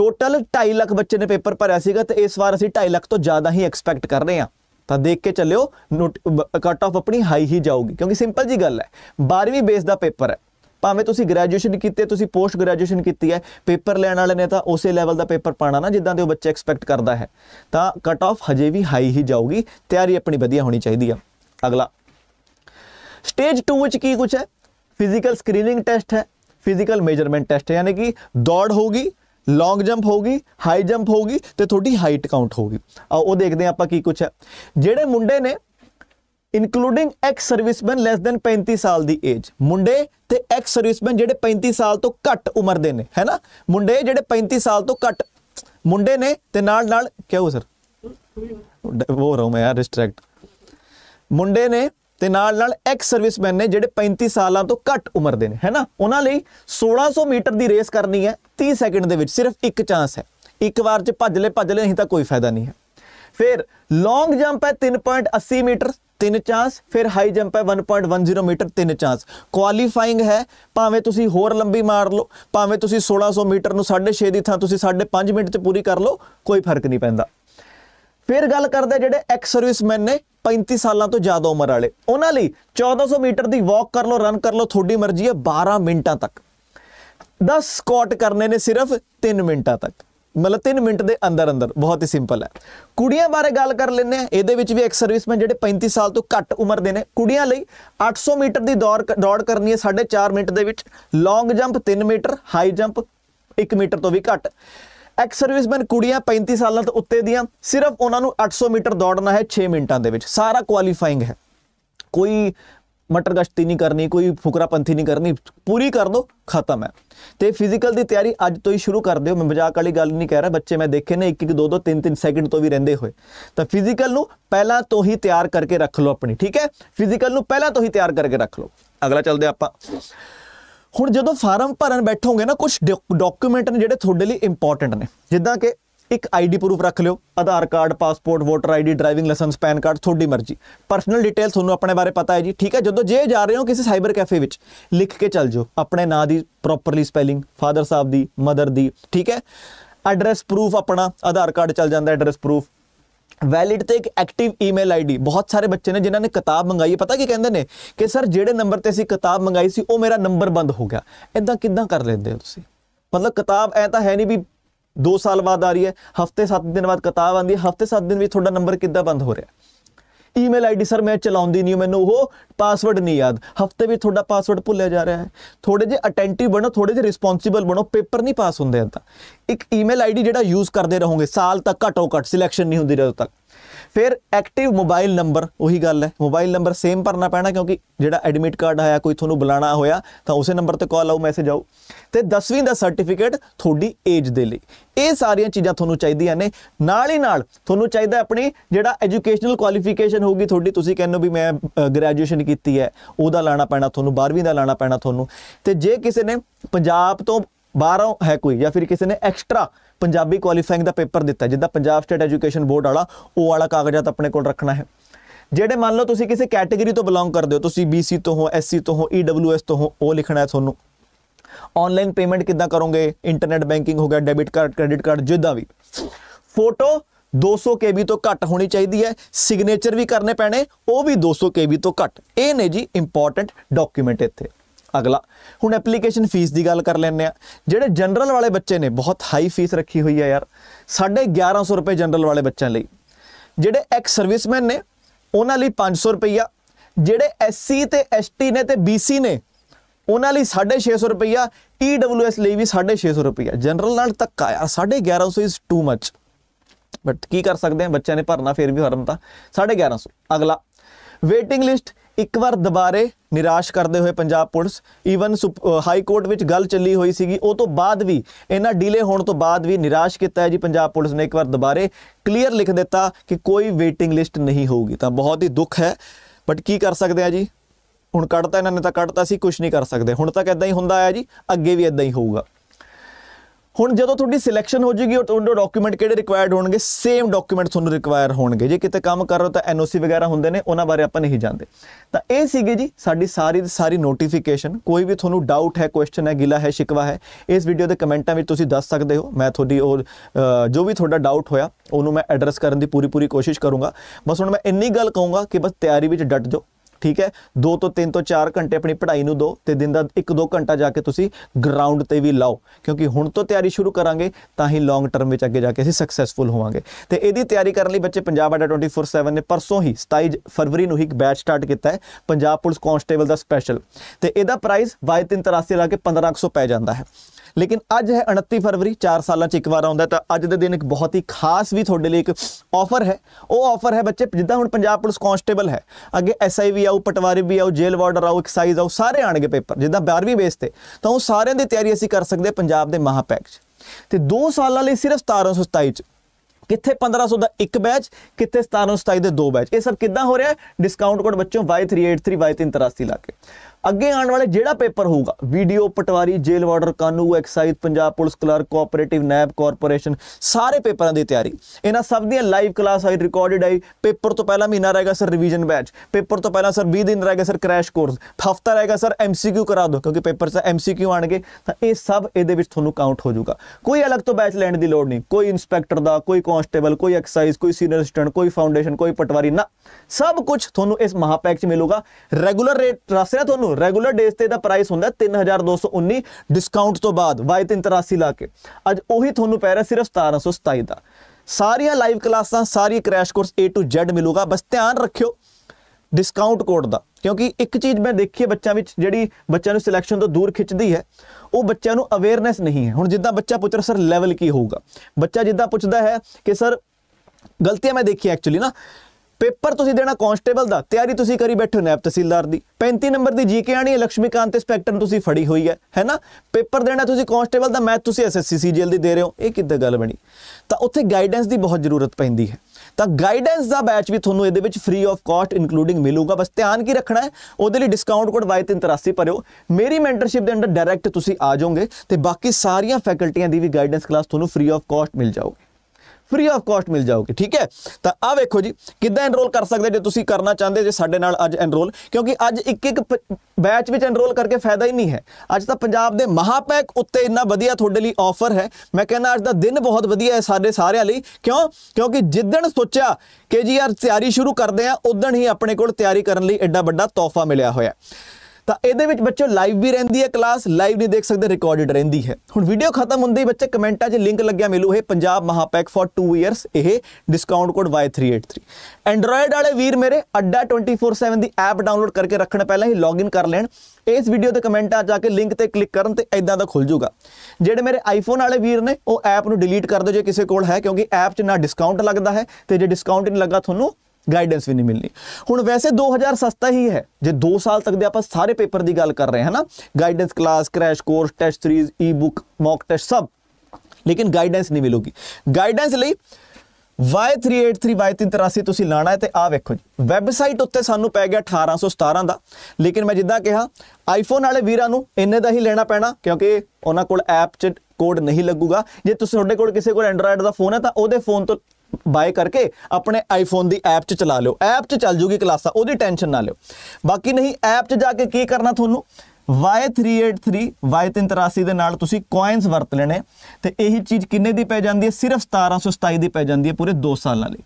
ਟੋਟਲ 2.5 ਲੱਖ ਬੱਚੇ ਨੇ ਪੇਪਰ ਭਰਿਆ ਸੀਗਾ ਤੇ ਇਸ ਵਾਰ ਅਸੀਂ 2.5 ਲੱਖ ਤੋਂ ਜ਼ਿਆਦਾ ਹੀ ਐਕਸਪੈਕਟ ਕਰ ਰਹੇ ਹਾਂ ਤਾਂ ਦੇਖ ਕੇ ਚੱਲਿਓ ਕਟ ਆਫ ਆਪਣੀ ਹਾਈ ਹੀ ਜਾਊਗੀ ਕਿਉਂਕਿ ਸਿੰਪਲ ਜੀ ਗੱਲ ਹੈ 12ਵੀਂ ਬੇਸ ਦਾ ਪੇਪਰ ਹੈ ਭਾਵੇਂ ਤੁਸੀਂ ਗ੍ਰੈਜੂਏਸ਼ਨ ਕੀਤੀ ਹੈ ਤੁਸੀਂ ਪੋਸਟ ਗ੍ਰੈਜੂਏਸ਼ਨ ਕੀਤੀ ਹੈ ਪੇਪਰ ਲੈਣ ਵਾਲੇ ਨੇ ਤਾਂ ਉਸੇ ਲੈਵਲ ਦਾ ਪੇਪਰ ਪਾਣਾ ਨਾ ਜਿੱਦਾਂ ਦੇ ਉਹ ਬੱਚਾ ਐਕਸਪੈਕਟ ਕਰਦਾ ਹੈ ਤਾਂ ਕਟ ਆਫ ਹਜੇ ਵੀ ਹਾਈ ਹੀ ਜਾਊਗੀ ਤਿਆਰੀ ਆਪਣੀ ਵਧੀਆ ਹੋਣੀ ਚਾਹੀਦੀ ਆ ਅਗਲਾ ਸਟੇਜ 2 ਵਿੱਚ ਕੀ ਕੁਝ ਹੈ ਫਿਜ਼ੀਕਲ ਸਕਰੀਨਿੰਗ ਟੈਸਟ ਹੈ ਫਿਜ਼ੀਕਲ ਮੈਜਰਮੈਂਟ ਟੈਸਟ ਹੈ ਯਾਨੀ ਕਿ ਦੌੜ ਹੋਗੀ ਲੌਂਗ ਜੰਪ ਹੋਗੀ ਹਾਈ ਜੰਪ ਹੋਗੀ ਤੇ ਤੁਹਾਡੀ ਹਾਈਟ ਕਾਊਂਟ ਹੋਗੀ ਉਹ ਦੇਖਦੇ ਆਪਾਂ ਕੀ ਕੁਝ ਹੈ ਜਿਹੜੇ ਮੁੰਡੇ ਨੇ including ex serviceman less than 35 ਸਾਲ ਦੀ ਏਜ ਮੁੰਡੇ ਤੇ ਐਕਸ ਸਰਵਿਸਮੈਨ ਜਿਹੜੇ 35 ਸਾਲ ਤੋਂ ਘੱਟ ਉਮਰ ਦੇ ਨੇ ਹੈਨਾ ਮੁੰਡੇ ਜਿਹੜੇ 35 ਸਾਲ ਤੋਂ ਘੱਟ ਮੁੰਡੇ ਨੇ ਤੇ ਨਾਲ ਨਾਲ ਕਿਆ ਹੋ ਸਰ ਉਹ ਰਹਾ ਮੈਂ ਯਾਰ ਰਿਸਟ੍ਰੈਕਟ ਮੁੰਡੇ ਨੇ ਤੇ ਨਾਲ ਨਾਲ ਐਕਸ ਸਰਵਿਸਮੈਨ ਨੇ ਜਿਹੜੇ 35 ਸਾਲਾਂ ਤੋਂ ਘੱਟ ਉਮਰ ਦੇ ਨੇ ਹੈਨਾ ਉਹਨਾਂ ਲਈ 1600 ਮੀਟਰ ਦੀ ਰੇਸ ਕਰਨੀ ਹੈ 30 ਸੈਕਿੰਡ ਦੇ ਵਿੱਚ ਸਿਰਫ ਇੱਕ ਚਾਂਸ ਹੈ ਇੱਕ ਵਾਰ ਚ ਭੱਜ ਲੈ ਭੱਜ ਲੈ ਨਹੀਂ ਤਾਂ ਕੋਈ ਫਾਇਦਾ ਨਹੀਂ ਹੈ ਫਿਰ ਲੌਂਗ ਜੰਪ ਹੈ 3.80 ਮੀਟਰ ਤਿੰਨ ਚਾਂਸ ਫਿਰ ਹਾਈ ਜੰਪ ਹੈ 1.10 ਮੀਟਰ ਤਿੰਨ ਚਾਂਸ ਕੁਆਲੀਫਾਈਂਗ ਹੈ ਭਾਵੇਂ ਤੁਸੀਂ ਹੋਰ ਲੰਬੀ ਮਾਰ ਲਓ ਭਾਵੇਂ ਤੁਸੀਂ 1600 ਮੀਟਰ ਨੂੰ 6.5 ਦੀ ਥਾਂ ਤੁਸੀਂ 5.5 ਮਿੰਟ 'ਚ ਪੂਰੀ ਕਰ ਲਓ ਕੋਈ ਫਰਕ ਨਹੀਂ ਪੈਂਦਾ ਫਿਰ ਗੱਲ ਕਰਦੇ ਜਿਹੜੇ ਐਕਸ ਸਰਵਿਸਮੈਨ ਨੇ 35 ਸਾਲਾਂ ਤੋਂ ਜ਼ਿਆਦਾ ਉਮਰ ਵਾਲੇ ਉਹਨਾਂ ਲਈ 1400 ਮੀਟਰ ਦੀ ਵਾਕ ਕਰ ਲਓ ਰਨ ਕਰ ਲਓ ਤੁਹਾਡੀ ਮਰਜ਼ੀ ਹੈ 12 ਮਿੰਟਾਂ ਤੱਕ 10 ਸਕਾਟ ਕਰਨੇ ਨੇ ਸਿਰਫ 3 ਮਿੰਟਾਂ ਤੱਕ ਮਤਲਬ 3 ਮਿੰਟ ਦੇ ਅੰਦਰ ਅੰਦਰ ਬਹੁਤ ਹੀ ਸਿੰਪਲ ਹੈ ਕੁੜੀਆਂ ਬਾਰੇ ਗੱਲ ਕਰ ਲੈਂਦੇ ਆ ਇਹਦੇ ਵਿੱਚ ਵੀ ਇੱਕ ਸਰਵਿਸਮੈਨ ਜਿਹੜੇ 35 ਸਾਲ ਤੋਂ ਘੱਟ ਉਮਰ ਦੇ ਨੇ ਕੁੜੀਆਂ ਲਈ 800 ਮੀਟਰ ਦੀ ਦੌੜ ਦੌੜ ਕਰਨੀ ਹੈ 4.5 ਮਿੰਟ ਦੇ ਵਿੱਚ long jump 3 metre high jump 1 metre ਤੋਂ ਵੀ ਘੱਟ ਇੱਕ ਸਰਵਿਸਮੈਨ ਕੁੜੀਆਂ 35 ਸਾਲਾਂ ਤੋਂ ਉੱਤੇ ਦੀਆਂ ਸਿਰਫ ਉਹਨਾਂ ਨੂੰ 800 ਮੀਟਰ ਦੌੜਨਾ ਹੈ 6 ਮਿੰਟਾਂ ਦੇ ਵਿੱਚ ਸਾਰਾ ਕੁਆਲੀਫਾਈਂਗ ਹੈ ਕੋਈ ਮਟਰ ਗਸ਼ਤੀ ਨਹੀਂ ਕਰਨੀ ਕੋਈ ਫੁਕਰਾਪੰਥੀ ਨਹੀਂ ਕਰਨੀ ਪੂਰੀ ਕਰ ਦੋ ਖਤਮ ਹੈ ਤੇ ਫਿਜ਼ੀਕਲ ਦੀ ਤਿਆਰੀ ਅੱਜ ਤੋਂ ਹੀ ਸ਼ੁਰੂ ਕਰ ਦਿਓ ਮੈਂ ਮਜ਼ਾਕ ਵਾਲੀ ਗੱਲ ਨਹੀਂ ਕਹਿ ਰਿਹਾ ਬੱਚੇ ਮੈਂ ਦੇਖੇ ਨੇ 1 1 2 2 3 3 ਸੈਕਿੰਡ ਤੋਂ ਵੀ ਰਹਿੰਦੇ ਹੋਏ ਤਾਂ ਫਿਜ਼ੀਕਲ ਨੂੰ ਪਹਿਲਾਂ ਤੋਂ ਹੀ ਤਿਆਰ ਕਰਕੇ ਰੱਖ ਲਓ ਆਪਣੀ ਠੀਕ ਹੈ ਫਿਜ਼ੀਕਲ ਨੂੰ ਪਹਿਲਾਂ ਤੋਂ ਹੀ ਤਿਆਰ ਕਰਕੇ ਰੱਖ ਲਓ ਅਗਲਾ ਚੱਲਦੇ ਆਪਾਂ ਹੁਣ ਜਦੋਂ ਫਾਰਮ ਭਰਨ ਬੈਠੋਗੇ ਨਾ ਕੁਝ ਡਾਕੂਮੈਂਟ ਨੇ ਜਿਹੜੇ ਤੁਹਾਡੇ ਲਈ ਇੰਪੋਰਟੈਂਟ ਨੇ ਜਿੱਦਾਂ ਕਿ ਇੱਕ ਆਈਡੀ ਪ੍ਰੂਫ ਰੱਖ ਲਿਓ Aadhaar card passport voter ID driving licence PAN card ਤੁਹਾਡੀ ਮਰਜ਼ੀ ਪਰਸਨਲ ਡਿਟੇਲ ਤੁਹਾਨੂੰ ਆਪਣੇ ਬਾਰੇ ਪਤਾ ਹੈ ਜੀ ਠੀਕ ਹੈ ਜਦੋਂ ਜੇ ਜਾ ਰਹੇ ਹੋ ਕਿਸੇ ਸਾਈਬਰ ਕੈਫੇ ਵਿੱਚ ਲਿਖ ਕੇ ਚੱਲ ਜਾਓ ਆਪਣੇ ਨਾਂ ਦੀ ਪ੍ਰੋਪਰਲੀ ਸਪੈਲਿੰਗ ਫਾਦਰ ਸਾਹਿਬ ਦੀ ਮਦਰ ਦੀ ਠੀਕ ਹੈ ਐਡਰੈਸ ਪ੍ਰੂਫ ਆਪਣਾ ਆਧਾਰ ਕਾਰਡ ਚੱਲ ਜਾਂਦਾ ਐਡਰੈਸ ਪ੍ਰੂਫ ਵੈਲਿਡ ਤੇ ਇੱਕ ਐਕਟਿਵ ਈਮੇਲ ਆਈਡੀ ਬਹੁਤ ਸਾਰੇ ਬੱਚੇ ਨੇ ਜਿਨ੍ਹਾਂ ਨੇ ਕਿਤਾਬ ਮੰਗਾਈ ਹੈ ਪਤਾ ਕੀ ਕਹਿੰਦੇ ਨੇ ਕਿ ਸਰ ਜਿਹੜੇ ਨੰਬਰ ਤੇ ਅਸੀਂ ਕਿਤਾਬ ਮੰਗਾਈ ਸੀ ਉਹ ਮੇਰਾ ਨੰਬਰ ਬੰਦ ਹੋ ਗਿਆ ਇਦਾਂ ਕਿਦਾਂ ਕਰ ਲੈਂਦੇ ਹੋ ਤੁਸੀਂ ਮਤਲਬ ਕਿਤਾਬ ਐ ਤਾਂ ਹੈ ਨਹੀਂ ਵੀ 2 ਸਾਲ ਬਾਅਦ ਆ ਰਹੀ ਹੈ ਹਫਤੇ 7 ਦਿਨ ਬਾਅਦ ਕਿਤਾਬ ਆਂਦੀ ਹੈ ਹਫਤੇ 7 ਦਿਨ ਵਿੱਚ ਤੁਹਾਡਾ ਨੰਬਰ ਕਿੱਦਾਂ ਬੰਦ ਹੋ ਰਿਹਾ ਈਮੇਲ ਆਈਡੀ ਸਰ ਮੈਂ ਚਲਾਉਂਦੀ ਨਹੀਂ ਮੈਨੂੰ ਉਹ ਪਾਸਵਰਡ ਨਹੀਂ ਯਾਦ ਹਫਤੇ ਵੀ ਤੁਹਾਡਾ ਪਾਸਵਰਡ ਭੁੱਲਿਆ ਜਾ ਰਿਹਾ ਹੈ ਥੋੜੇ ਜਿਹਾ ਅਟੈਂਟਿਵ ਬਣੋ ਥੋੜੇ ਜਿਹਾ ਰਿਸਪੌਂਸਿਬਲ ਬਣੋ ਪੇਪਰ ਨਹੀਂ ਪਾਸ ਹੁੰਦੇ ਤਾਂ ਇੱਕ ਈਮੇਲ ਆਈਡੀ ਜਿਹੜਾ ਯੂਜ਼ ਕਰਦੇ ਰਹੋਗੇ ਸਾਲ ਤੱਕ ਘਟੋ ਘਟ ਸਿਲੈਕਸ਼ਨ ਨਹੀਂ ਹੁੰਦੀ ਜਦੋਂ ਤੱਕ ਫਿਰ ਐਕਟਿਵ ਮੋਬਾਈਲ ਨੰਬਰ ਉਹੀ ਗੱਲ ਹੈ ਮੋਬਾਈਲ ਨੰਬਰ ਸੇਮ ਭਰਨਾ ਪੈਣਾ ਕਿਉਂਕਿ ਜਿਹੜਾ ਐਡਮਿਟ ਕਾਰਡ ਆਇਆ ਕੋਈ ਤੁਹਾਨੂੰ ਬੁਲਾਣਾ ਹੋਇਆ ਤਾਂ ਉਸੇ ਨੰਬਰ ਤੇ ਕਾਲ ਆਉ ਮੈਸੇਜ ਆਉ ਤੇ 10ਵੀਂ ਦਾ ਸਰਟੀਫਿਕੇਟ ਤੁਹਾਡੀ ਏਜ ਦੇ ਲਈ ਇਹ ਸਾਰੀਆਂ ਚੀਜ਼ਾਂ ਤੁਹਾਨੂੰ ਚਾਹੀਦੀਆਂ ਨੇ ਨਾਲ ਹੀ ਨਾਲ ਤੁਹਾਨੂੰ ਚਾਹੀਦਾ ਆਪਣੀ ਜਿਹੜਾ ਐਜੂਕੇਸ਼ਨਲ ਕੁਆਲੀਫਿਕੇਸ਼ਨ ਹੋਊਗੀ ਤੁਹਾਡੀ ਤੁਸੀਂ ਕਹਿੰਨੋ ਵੀ ਮੈਂ ਗ੍ਰੈਜੂਏਸ਼ਨ ਕੀਤੀ ਹੈ ਉਹਦਾ ਲਾਣਾ ਪੈਣਾ ਤੁਹਾਨੂੰ 12ਵੀਂ ਦਾ ਲਾਣਾ ਪੈਣਾ ਤੁਹਾਨੂੰ ਤੇ ਜੇ ਕਿਸੇ ਨੇ ਪੰਜਾਬ ਤੋਂ ਬਾਹਰੋਂ ਹੈ ਕੋਈ ਜਾਂ ਫਿਰ ਕਿਸੇ ਨੇ ਐਕਸਟਰਾ ਪੰਜਾਬੀ ਕੁਆਲੀਫਾਈਂਗ ਦਾ ਪੇਪਰ ਦਿੱਤਾ ਜਿੱਦਾਂ ਪੰਜਾਬ ਸਟੇਟ ਐਜੂਕੇਸ਼ਨ ਬੋਰਡ ਵਾਲਾ ਉਹ ਵਾਲਾ ਕਾਗਜ਼ਾਤ ਆਪਣੇ ਕੋਲ ਰੱਖਣਾ ਹੈ ਜਿਹੜੇ ਮੰਨ ਲਓ ਤੁਸੀਂ ਕਿਸੇ ਕੈਟਾਗਰੀ ਤੋਂ ਬਿਲੋਂਗ ਕਰਦੇ ਹੋ ਤੁਸੀਂ BC ਤੋਂ ਹੋ SC ਤੋਂ ਹੋ EWS ਤੋਂ ਹੋ ਉਹ ਲਿਖਣਾ ਹੈ ਤੁਹਾਨੂੰ ਆਨਲਾਈਨ ਪੇਮੈਂਟ ਕਿੱਦਾਂ ਕਰੋਗੇ ਇੰਟਰਨੈਟ ਬੈਂਕਿੰਗ ਹੋ ਗਿਆ ਡੈਬਿਟ ਕਾਰਡ ਕ੍ਰੈਡਿਟ ਕਾਰਡ ਜਿੱਦਾਂ ਵੀ ਫੋਟੋ 200 KB ਤੋਂ ਘੱਟ ਹੋਣੀ ਚਾਹੀਦੀ ਹੈ ਸਿਗਨੇਚਰ ਵੀ ਕਰਨੇ ਪੈਣੇ ਉਹ ਵੀ 200 KB ਤੋਂ ਘੱਟ ਇਹ ਨੇ ਜੀ ਇੰਪੋਰਟੈਂਟ ਡਾਕੂਮੈਂਟ ਇੱਥੇ ਅਗਲਾ ਹੁਣ ਐਪਲੀਕੇਸ਼ਨ ਫੀਸ ਦੀ ਗੱਲ ਕਰ ਲੈਣੇ ਆ ਜਿਹੜੇ ਜਨਰਲ ਵਾਲੇ ਬੱਚੇ ਨੇ ਬਹੁਤ ਹਾਈ ਫੀਸ ਰੱਖੀ ਹੋਈ ਆ ਯਾਰ 1150 ਰੁਪਏ ਜਨਰਲ ਵਾਲੇ ਬੱਚਿਆਂ ਲਈ ਜਿਹੜੇ ਐਕਸ ਸਰਵਿਸਮੈਨ ਨੇ ਉਹਨਾਂ ਲਈ 500 ਰੁਪਈਆ ਜਿਹੜੇ ਐਸਸੀ ਤੇ ਐਸਟੀ ਨੇ ਤੇ ਬੀਸੀ ਨੇ ਉਹਨਾਂ ਲਈ 650 ਰੁਪਈਆ ਈਡਬਲਯੂਐਸ ਲਈ ਵੀ 650 ਰੁਪਈਆ ਜਨਰਲ ਨਾਲ ਤੱਕਾ ਆ 1150 ਇਜ਼ ਟੂ ਮੱਚ ਬਟ ਕੀ ਕਰ ਸਕਦੇ ਆ ਬੱਚਿਆਂ ਨੇ ਭਰਨਾ ਫਿਰ ਵੀ ਹਰਮ ਤਾਂ 1150 ਅਗਲਾ ਵੇਟਿੰਗ ਲਿਸਟ ਇੱਕ ਵਾਰ ਦੁਬਾਰੇ ਨਿਰਾਸ਼ ਕਰਦੇ ਹੋਏ Punjab police even high court ਵਿੱਚ ਗੱਲ ਚੱਲੀ ਹੋਈ ਸੀਗੀ ਉਹ ਤੋਂ ਬਾਅਦ ਵੀ ਇਹਨਾਂ ਡਿਲੇ ਹੋਣ ਤੋਂ ਬਾਅਦ ਵੀ ਨਿਰਾਸ਼ ਕੀਤਾ ਹੈ ਜੀ ਪੰਜਾਬ ਪੁਲਿਸ ਨੇ ਇੱਕ ਵਾਰ ਦੁਬਾਰੇ ਕਲੀਅਰ ਲਿਖ ਦਿੱਤਾ ਕਿ ਕੋਈ ਵੇਟਿੰਗ ਲਿਸਟ ਨਹੀਂ ਹੋਊਗੀ ਤਾਂ ਬਹੁਤ ਹੀ ਦੁੱਖ ਹੈ ਬਟ ਕੀ ਕਰ ਸਕਦੇ ਆ ਜੀ ਹੁਣ ਕੱਢਤਾ ਇਹਨਾਂ ਨੇ ਤਾਂ ਕੱਢਤਾ ਸੀ ਕੁਝ ਨਹੀਂ ਕਰ ਸਕਦੇ ਹੁਣ ਤੱਕ ਇਦਾਂ ਹੀ ਹੁੰਦਾ ਆਇਆ ਜੀ ਅੱਗੇ ਵੀ ਇਦਾਂ ਹੀ ਹੋਊਗਾ ਹੁਣ ਜਦੋਂ ਤੁਹਾਡੀ ਸਿਲੈਕਸ਼ਨ ਹੋ ਜੂਗੀ ਉਹ ਤੁਹਾਡੇ ਡਾਕੂਮੈਂਟ ਕਿਹੜੇ ਰਿਕੁਆਇਰਡ ਹੋਣਗੇ ਸੇਮ ਡਾਕੂਮੈਂਟ ਤੁਹਾਨੂੰ ਰਿਕੁਆਇਰ ਹੋਣਗੇ ਜੇ ਕਿਤੇ ਕੰਮ ਕਰ ਰਹੇ ਹੋ ਤਾਂ ਐਨਓਸੀ ਵਗੈਰਾ ਹੁੰਦੇ ਨੇ ਉਹਨਾਂ ਬਾਰੇ ਆਪਾਂ ਨਹੀਂ ਜਾਣਦੇ ਤਾਂ ਇਹ ਸੀਗੇ ਜੀ ਸਾਡੀ ਸਾਰੀ ਦੀ ਸਾਰੀ ਨੋਟੀਫਿਕੇਸ਼ਨ ਕੋਈ ਵੀ ਤੁਹਾਨੂੰ ਡਾਊਟ ਹੈ ਕੁਐਸਚਨ ਹੈ ਗਿਲਾ ਹੈ ਸ਼ਿਕਵਾ ਹੈ ਇਸ ਵੀਡੀਓ ਦੇ ਕਮੈਂਟਾਂ ਵਿੱਚ ਤੁਸੀਂ ਦੱਸ ਸਕਦੇ ਹੋ ਮੈਂ ਤੁਹਾਡੀ ਉਹ ਜੋ ਵੀ ਤੁਹਾਡਾ ਡਾਊਟ ਹੋਇਆ ਉਹਨੂੰ ਮੈਂ ਐਡਰੈਸ ਕਰਨ ਦੀ ਪੂਰੀ ਪੂਰੀ ਕੋਸ਼ਿਸ਼ ਕਰੂੰਗਾ ਬਸ ਹੁਣ ਮੈਂ ਇੰਨੀ ਗੱਲ ਕਹੂੰਗਾ ਕਿ ਬਸ ਤਿਆਰੀ ਵਿੱਚ ਡਟ ਜਾਓ ਠੀਕ ਹੈ 2 ਤੋਂ 3 ਤੋਂ 4 ਘੰਟੇ ਆਪਣੀ ਪੜ੍ਹਾਈ ਨੂੰ ਦਿਓ ਤੇ ਦਿਨ ਦਾ 1-2 ਘੰਟਾ ਜਾ ਕੇ ਤੁਸੀਂ ਗਰਾਊਂਡ ਤੇ ਵੀ ਲਾਓ ਕਿਉਂਕਿ ਹੁਣ ਤੋਂ ਤਿਆਰੀ ਸ਼ੁਰੂ ਕਰਾਂਗੇ ਤਾਂ ਹੀ ਲੌਂਗ ਟਰਮ ਵਿੱਚ ਅੱਗੇ ਜਾ ਕੇ ਅਸੀਂ ਸਕਸੈਸਫੁਲ ਹੋਵਾਂਗੇ ਤੇ ਇਹਦੀ ਤਿਆਰੀ ਕਰਨ ਲਈ ਬੱਚੇ ਪੰਜਾਬ ਅਡਾ 24/7 ਨੇ ਪਰਸੋਂ ਹੀ 27 ਫਰਵਰੀ ਨੂੰ ਹੀ ਇੱਕ ਬੈਚ ਸਟਾਰਟ ਕੀਤਾ ਹੈ ਪੰਜਾਬ ਪੁਲਿਸ ਕਾਂਸਟੇਬਲ ਦਾ ਸਪੈਸ਼ਲ ਤੇ ਇਹਦਾ ਪ੍ਰਾਈਸ 2383 ਲਾ ਕੇ 1500 ਪੈ ਜਾਂਦਾ ਹੈ ਲੇਕਿਨ ਅੱਜ ਹੈ 29 ਫਰਵਰੀ 4 ਸਾਲਾਂ 'ਚ ਇੱਕ ਵਾਰ ਆਉਂਦਾ ਤਾਂ ਅੱਜ ਦੇ ਦਿਨ ਇੱਕ ਬਹੁਤ ਹੀ ਖਾਸ ਵੀ ਤੁਹਾਡੇ ਲਈ ਇੱਕ ਆਫਰ ਹੈ ਉਹ ਆਫਰ ਹੈ ਬੱਚੇ ਜਿੱਦਾਂ ਹੁਣ ਪੰਜਾਬ ਪੁਲਿਸ ਕਾਂਸਟੇਬਲ ਹੈ ਅੱਗੇ ਐਸਆਈ ਵੀ ਆਉ ਪਟਵਾਰੀ ਵੀ ਆਉ ਜੇਲ੍ਹ ਵਾਰਡਰ ਆਉ ਐਕਸਾਈਜ਼ ਆਉ ਸਾਰੇ ਆਣਗੇ ਪੇਪਰ ਜਿੱਦਾਂ 12ਵੀਂ ਬੇਸ ਤੇ ਤਾਂ ਉਹ ਸਾਰਿਆਂ ਦੀ ਤਿਆਰੀ ਅਸੀਂ ਕਰ ਸਕਦੇ ਪੰਜਾਬ ਦੇ ਮਹਾਪੈਕ 'ਚ ਤੇ 2 ਸਾਲਾਂ ਲਈ ਸਿਰਫ 1727 'ਚ ਕਿੱਥੇ 1500 ਦਾ ਇੱਕ ਬੈਚ ਕਿੱਥੇ 1727 ਦੇ ਦੋ ਬੈਚ ਇਹ ਸਭ ਕਿੱਦਾਂ ਹੋ ਰਿਹਾ ਹੈ ਡਿਸਕਾਊਂਟ ਕੋਡ ਬੱਚੋ Y383 Y383 ਲਾ ਕੇ ਅੱਗੇ ਆਉਣ ਵਾਲੇ ਜਿਹੜਾ ਪੇਪਰ ਹੋਊਗਾ ਵੀਡੀਓ ਪਟਵਾਰੀ ਜੇਲ੍ਹ ਵਾਰਡਰ ਕਾਨੂੰ excise Punjab police clerk cooperative ਨੈਬ ਕਾਰਪੋਰੇਸ਼ਨ ਸਾਰੇ ਪੇਪਰਾਂ ਦੀ ਤਿਆਰੀ ਇਹਨਾਂ ਸਭ ਦੀਆਂ ਲਾਈਵ ਕਲਾਸ ਆਈ ਰਿਕਾਰਡਡ ਆਈ ਪੇਪਰ ਤੋਂ ਪਹਿਲਾਂ ਮਹੀਨਾ ਰਹੇਗਾ ਸਰ ਰਿਵੀਜ਼ਨ ਬੈਚ ਪੇਪਰ ਤੋਂ ਪਹਿਲਾਂ ਸਰ 20 ਦਿਨ ਰਹੇਗਾ ਸਰ ਕ੍ਰੈਸ਼ ਕੋਰਸ ਹਫਤਾ ਰਹੇਗਾ ਸਰ ਐਮਸੀਕਿਊ ਕਰਾ ਦਿਓ ਕਿਉਂਕਿ ਪੇਪਰ 'ਚ ਐਮਸੀਕਿਊ ਆਣਗੇ ਤਾਂ ਇਹ ਸਭ ਇਹਦੇ ਵਿੱਚ ਤੁਹਾਨੂੰ ਕਾਊਂਟ ਹੋ ਜਾਊਗਾ ਕੋਈ ਅਲੱਗ ਤੋਂ ਬੈਚ ਲੈਣ ਦੀ ਲੋੜ ਨਹੀਂ ਕੋਈ ਇਨਸਪੈਕਟਰ ਦਾ ਕੋਈ ਕਾਂਸਟੇਬਲ ਕੋਈ ਐਕਸਾਈਜ਼ ਕੋਈ ਸੀਨੀਅਰ ਅਸਿਸਟੈਂਟ ਕੋਈ ਫਾਊਂਡੇਸ਼ਨ ਕੋਈ ਪਟਵਾਰੀ ਨਾ ਸਭ ਕੁਝ ਤੁਹਾਨੂੰ ਇਸ ਮਹਾਪੈਕ 'ਚ ਮਿਲੂਗਾ ਰੈਗੂਲਰ ਰੇਟ ਰਸਿਆ ਤੁਹਾਨੂੰ ਕਰੋ ਰੈਗੂਲਰ ਡੇਸ ਤੇ ਦਾ ਪ੍ਰਾਈਸ ਹੁੰਦਾ 3219 ਡਿਸਕਾਊਂਟ ਤੋਂ ਬਾਅਦ y383 ਲਾ ਕੇ ਅੱਜ ਉਹੀ ਤੁਹਾਨੂੰ ਪੈ ਰਿਹਾ ਸਿਰਫ 1727 ਦਾ ਸਾਰੀਆਂ ਲਾਈਵ ਕਲਾਸਾਂ ਸਾਰੀ crash course A to Z ਮਿਲੂਗਾ ਬਸ ਧਿਆਨ ਰੱਖਿਓ ਡਿਸਕਾਊਂਟ ਕੋਡ ਦਾ ਕਿਉਂਕਿ ਇੱਕ ਚੀਜ਼ ਮੈਂ ਦੇਖੀ ਹੈ ਬੱਚਿਆਂ ਵਿੱਚ ਜਿਹੜੀ ਬੱਚਿਆਂ ਨੂੰ ਸਿਲੈਕਸ਼ਨ ਤੋਂ ਦੂਰ ਖਿੱਚਦੀ ਹੈ ਉਹ ਬੱਚਿਆਂ ਨੂੰ ਅਵੇਅਰਨੈਸ ਨਹੀਂ ਹੈ ਹੁਣ ਜਿੱਦਾਂ ਬੱਚਾ ਪੁੱਛ ਰਿਹਾ ਸਰ ਲੈਵਲ ਕੀ ਹੋਊਗਾ ਬੱਚਾ ਜਿੱਦਾਂ ਪੁੱਛਦਾ ਹੈ ਕਿ ਸਰ ਗਲਤੀਆਂ ਮੈਂ ਦੇਖੀ ਐਕਚੁਅਲੀ ਨਾ ਪੇਪਰ ਤੁਸੀਂ ਦੇਣਾ ਕਾਂਸਟੇਬਲ ਦਾ ਤਿਆਰੀ ਤੁਸੀਂ ਕਰੀ ਬੈਠੇ ਹੋ ਨੈਬ ਤਹਿਸੀਲਦਾਰ ਦੀ 35 ਨੰਬਰ ਦੀ ਜੀਕੇ ਆਣੀ ਹੈ ਲక్ష్ਮੀਕਾਂਤ ਤੇ ਸਪੈਕਟਰ ਤੁਸੀਂ ਫੜੀ ਹੋਈ ਹੈ ਹੈਨਾ ਪੇਪਰ ਦੇਣਾ ਤੁਸੀਂ ਕਾਂਸਟੇਬਲ ਦਾ ਮੈਥ ਤੁਸੀਂ ਐਸਐਸਸੀ ਸੀਜੀਐਲ ਦੀ ਦੇ ਰਹੇ ਹੋ ਇਹ ਕਿੱਦਾਂ ਗੱਲ ਬਣੀ ਤਾਂ ਉੱਥੇ ਗਾਈਡੈਂਸ ਦੀ ਬਹੁਤ ਜ਼ਰੂਰਤ ਪੈਂਦੀ ਹੈ ਤਾਂ ਗਾਈਡੈਂਸ ਦਾ ਬੈਚ ਵੀ ਤੁਹਾਨੂੰ ਇਹਦੇ ਵਿੱਚ ਫ੍ਰੀ ਆਫ ਕਾਸਟ ਇਨਕਲੂਡਿੰਗ ਮਿਲੂਗਾ ਬਸ ਧਿਆਨ ਕੀ ਰੱਖਣਾ ਹੈ ਉਹਦੇ ਲਈ ਡਿਸਕਾਊਂਟ ਕੋਡ 383 ਭਰਿਓ ਮੇਰੀ ਮੈਂਟਰਸ਼ਿਪ ਦੇ ਅੰਡਰ ਡਾਇਰੈਕਟ ਤੁਸੀਂ ਆ ਜਾਓਗੇ ਤੇ ਬਾਕੀ ਸਾਰੀਆਂ ਫੈਕਲਟੀਆਂ ਦੀ ਵੀ ਗਾਈਡੈਂਸ ਕਲਾਸ ਤੁਹਾਨੂੰ ਫ੍ਰੀ ਆਫ ਕਾਸਟ ਮਿਲ ਜਾਊਗੀ ਫ੍ਰੀ ਆਫ ਕਾਸਟ ਮਿਲ ਜਾਓਗੇ ਠੀਕ ਹੈ ਤਾਂ ਆ ਵੇਖੋ ਜੀ ਕਿੱਦਾਂ ਐਨਰੋਲ ਕਰ ਸਕਦੇ ਜੇ ਤੁਸੀਂ ਕਰਨਾ ਚਾਹੁੰਦੇ ਜੇ ਸਾਡੇ ਨਾਲ ਅੱਜ ਐਨਰੋਲ ਕਿਉਂਕਿ ਅੱਜ ਇੱਕ ਇੱਕ ਬੈਚ ਵਿੱਚ ਐਨਰੋਲ ਕਰਕੇ ਫਾਇਦਾ ਹੀ ਨਹੀਂ ਹੈ ਅੱਜ ਤਾਂ ਪੰਜਾਬ ਦੇ ਮਹਾਪੈਕ ਉੱਤੇ ਇੰਨਾ ਵਧੀਆ ਤੁਹਾਡੇ ਲਈ ਆਫਰ ਹੈ ਮੈਂ ਕਹਿੰਦਾ ਅੱਜ ਦਾ ਦਿਨ ਬਹੁਤ ਵਧੀਆ ਹੈ ਸਾਡੇ ਸਾਰਿਆਂ ਲਈ ਕਿਉਂ ਕਿਉਂਕਿ ਜਿੱਦਣ ਸੋਚਿਆ ਕਿ ਜੀ ਯਾਰ ਤਿਆਰੀ ਸ਼ੁਰੂ ਕਰਦੇ ਆ ਉਦੋਂ ਹੀ ਆਪਣੇ ਕੋਲ ਤਿਆਰੀ ਕਰਨ ਲਈ ਐਡਾ ਵੱਡਾ ਤੋਹਫਾ ਮਿਲਿਆ ਹੋਇਆ ਹੈ ਤਾਂ ਇਹਦੇ ਵਿੱਚ ਬੱਚੋ ਲਾਈਵ ਵੀ ਰਹਿੰਦੀ ਹੈ ਕਲਾਸ ਲਾਈਵ ਨਹੀਂ ਦੇਖ ਸਕਦੇ ਰਿਕਾਰਡਡ ਰਹਿੰਦੀ ਹੈ ਹੁਣ ਵੀਡੀਓ ਖਤਮ ਹੁੰਦੇ ਹੀ ਬੱਚੇ ਕਮੈਂਟਾਂ 'ਚ ਲਿੰਕ ਲੱਗਿਆ ਮਿਲੂ ਇਹ ਪੰਜਾਬ ਮਹਾਪੈਕ ਫॉर 2 ਇਅਰਸ ਇਹ ਡਿਸਕਾਊਂਟ ਕੋਡ Y383 ਐਂਡਰੋਇਡ ਵਾਲੇ ਵੀਰ ਮੇਰੇ ਅੱਡਾ 24/7 ਦੀ ਐਪ ਡਾਊਨਲੋਡ ਕਰਕੇ ਰੱਖਣ ਪਹਿਲਾਂ ਹੀ ਲੌਗਇਨ ਕਰ ਲੈਣ ਇਸ ਵੀਡੀਓ ਦੇ ਕਮੈਂਟਾਂ 'ਚ ਜਾ ਕੇ ਲਿੰਕ ਤੇ ਕਲਿੱਕ ਕਰਨ ਤੇ ਐਦਾਂ ਦਾ ਖੁੱਲ ਜਾਊਗਾ ਜਿਹੜੇ ਮੇਰੇ ਆਈਫੋਨ ਵਾਲੇ ਵੀਰ ਨੇ ਉਹ ਐਪ ਨੂੰ ਡਿਲੀਟ ਕਰ ਦਿਓ ਜੇ ਕਿਸੇ ਕੋਲ ਹੈ ਕਿਉਂਕਿ ਐਪ 'ਚ ਨਾ ਡਿਸਕਾਊਂਟ ਲੱਗਦਾ ਹੈ ਤੇ ਜੇ ਡਿਸਕਾਊਂਟ ਨਹੀਂ ਲੱਗਾ ਤੁਹਾਨੂੰ ਗਾਈਡੈਂਸ ਵੀ ਨਹੀਂ ਮਿਲਣੀ ਹੁਣ ਵੈਸੇ 2000 ਸਸਤਾ ਹੀ ਹੈ ਜੇ 2 ਸਾਲ ਤੱਕ ਦੇ ਆਪਾਂ ਸਾਰੇ ਪੇਪਰ ਦੀ ਗੱਲ ਕਰ ਰਹੇ ਹਾਂ ਨਾ guidance class crash course test series ebook mock test ਸਭ ਲੇਕਿਨ ਗਾਈਡੈਂਸ ਨਹੀਂ ਮਿਲੂਗੀ ਗਾਈਡੈਂਸ ਲਈ Y383 Y383 ਤੁਸੀਂ ਲਾਣਾ ਹੈ ਤੇ ਆ ਵੇਖੋ ਜੀ ਵੈਬਸਾਈਟ ਉੱਤੇ ਸਾਨੂੰ ਪੈ ਗਿਆ 1817 ਦਾ ਲੇਕਿਨ ਮੈਂ ਜਿੱਦਾਂ ਕਿਹਾ ਆਈਫੋਨ ਵਾਲੇ ਵੀਰਾਂ ਨੂੰ ਇੰਨੇ ਦਾ ਹੀ ਲੈਣਾ ਪੈਣਾ ਕਿਉਂਕਿ ਉਹਨਾਂ ਕੋਲ ਐਪ 'ਚ ਕੋਡ ਨਹੀਂ ਲੱਗੂਗਾ ਜੇ ਤੁਸੀਂ ਤੁਹਾਡੇ ਕੋਲ ਕਿਸੇ ਕੋਲ ਐਂਡਰੋਇਡ ਦਾ ਫੋਨ ਹੈ ਤਾਂ ਉਹਦੇ ਫੋਨ ਤੋਂ ਬਾਏ ਕਰਕੇ ਆਪਣੇ ਆਈਫੋਨ ਦੀ ਐਪ 'ਚ ਚਲਾ ਲਿਓ ਐਪ 'ਚ ਚੱਲ ਜੂਗੀ ਕਲਾਸਾਂ ਉਹਦੀ ਟੈਨਸ਼ਨ ਨਾ ਲਿਓ ਬਾਕੀ ਨਹੀਂ ਐਪ 'ਚ ਜਾ ਕੇ ਕੀ ਕਰਨਾ ਤੁਹਾਨੂੰ Y383 Y383 ਦੇ ਨਾਲ ਤੁਸੀਂ ਕੌਇਨਸ ਵਰਤ ਲੈਣੇ ਤੇ ਇਹ ਚੀਜ਼ ਕਿੰਨੇ ਦੀ ਪੈ ਜਾਂਦੀ ਹੈ ਸਿਰਫ 1727 ਦੀ ਪੈ ਜਾਂਦੀ ਹੈ ਪੂਰੇ 2 ਸਾਲਾਂ ਲਈ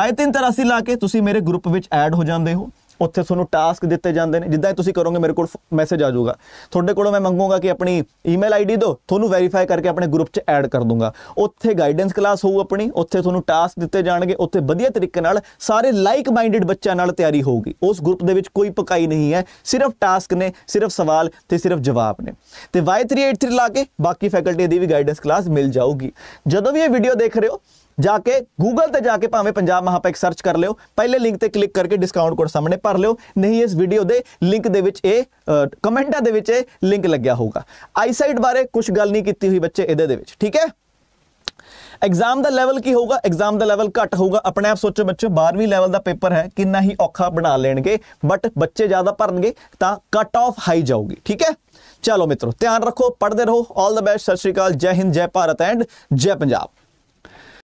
Y383 ਲਾ ਕੇ ਤੁਸੀਂ ਮੇਰੇ ਗਰੁੱਪ ਵਿੱਚ ਐਡ ਹੋ ਜਾਂਦੇ ਹੋ ਉੱਥੇ ਤੁਹਾਨੂੰ ਟਾਸਕ ਦਿੱਤੇ ਜਾਂਦੇ ਨੇ ਜਿੱਦਾਂ ਤੁਸੀਂ ਕਰੋਗੇ ਮੇਰੇ ਕੋਲ ਮੈਸੇਜ ਆ ਜਾਊਗਾ ਤੁਹਾਡੇ ਕੋਲੋਂ ਮੈਂ ਮੰਗੂਗਾ ਕਿ ਆਪਣੀ ਈਮੇਲ ਆਈਡੀ ਦਿਓ ਤੁਹਾਨੂੰ ਵੈਰੀਫਾਈ ਕਰਕੇ ਆਪਣੇ ਗਰੁੱਪ 'ਚ ਐਡ ਕਰ ਦੂੰਗਾ ਉੱਥੇ ਗਾਈਡੈਂਸ ਕਲਾਸ ਹੋਊ ਆਪਣੀ ਉੱਥੇ ਤੁਹਾਨੂੰ ਟਾਸਕ ਦਿੱਤੇ ਜਾਣਗੇ ਉੱਥੇ ਵਧੀਆ ਤਰੀਕੇ ਨਾਲ ਸਾਰੇ ਲਾਈਕ ਮਾਈਂਡਡ ਬੱਚਿਆਂ ਨਾਲ ਤਿਆਰੀ ਹੋਊਗੀ ਉਸ ਗਰੁੱਪ ਦੇ ਵਿੱਚ ਕੋਈ ਪਕਾਈ ਨਹੀਂ ਹੈ ਸਿਰਫ ਟਾਸਕ ਨੇ ਸਿਰਫ ਸਵਾਲ ਤੇ ਸਿਰਫ ਜਵਾਬ ਨੇ ਤੇ Y383 ਲਾ ਕੇ ਬਾਕੀ ਫੈਕਲਟੀ ਦੀ ਵੀ ਗਾਈਡੈਂਸ ਕਲਾਸ ਮਿਲ ਜਾਊਗੀ ਜਦੋਂ ਵੀ ਇਹ ਵੀਡੀਓ ਦੇਖ ਰਹੇ ਹੋ ਜਾ ਕੇ Google ਤੇ ਜਾ ਕੇ ਭਾਵੇਂ ਪੰਜਾਬ ਮਹਾਪੈਕ ਸਰਚ ਕਰ ਲਿਓ ਪਹਿਲੇ ਲਿੰਕ ਤੇ ਕਲਿੱਕ ਕਰਕੇ ਡਿਸਕਾਊਂਟ ਕੋਡ ਸਾਹਮਣੇ ਭਰ ਲਿਓ ਨਹੀਂ ਇਸ ਵੀਡੀਓ ਦੇ ਲਿੰਕ ਦੇ ਵਿੱਚ ਇਹ ਕਮੈਂਟਾਂ ਦੇ ਵਿੱਚ ਇਹ ਲਿੰਕ ਲੱਗਿਆ ਹੋਊਗਾ ਆਈਸਾਈਟ ਬਾਰੇ ਕੁਝ ਗੱਲ ਨਹੀਂ ਕੀਤੀ ਹੋਈ ਬੱਚੇ ਇਹਦੇ ਦੇ ਵਿੱਚ ਠੀਕ ਹੈ ਐਗਜ਼ਾਮ ਦਾ ਲੈਵਲ ਕੀ ਹੋਊਗਾ ਐਗਜ਼ਾਮ ਦਾ ਲੈਵਲ ਘੱਟ ਹੋਊਗਾ ਆਪਣੇ ਆਪ ਸੋਚੋ ਬੱਚੋ 12ਵੀਂ ਲੈਵਲ ਦਾ ਪੇਪਰ ਹੈ ਕਿੰਨਾ ਹੀ ਔਖਾ ਬਣਾ ਲੈਣਗੇ ਬਟ ਬੱਚੇ ਜ਼ਿਆਦਾ ਭਰਨਗੇ ਤਾਂ ਕੱਟ ਆਫ ਹਾਈ ਜਾਊਗੀ ਠੀਕ ਹੈ ਚਲੋ ਮਿੱਤਰੋ ਧਿਆਨ ਰੱਖੋ ਪੜ੍ਹਦੇ ਰਹੋ ਆਲ ਦਾ ਬੈਸਟ ਸਤਿ ਸ਼੍ਰੀ ਅਕਾਲ ਜੈ ਹਿੰਦ ਜੈ ਭਾਰਤ ਐਂਡ ਜੈ ਪੰਜਾਬ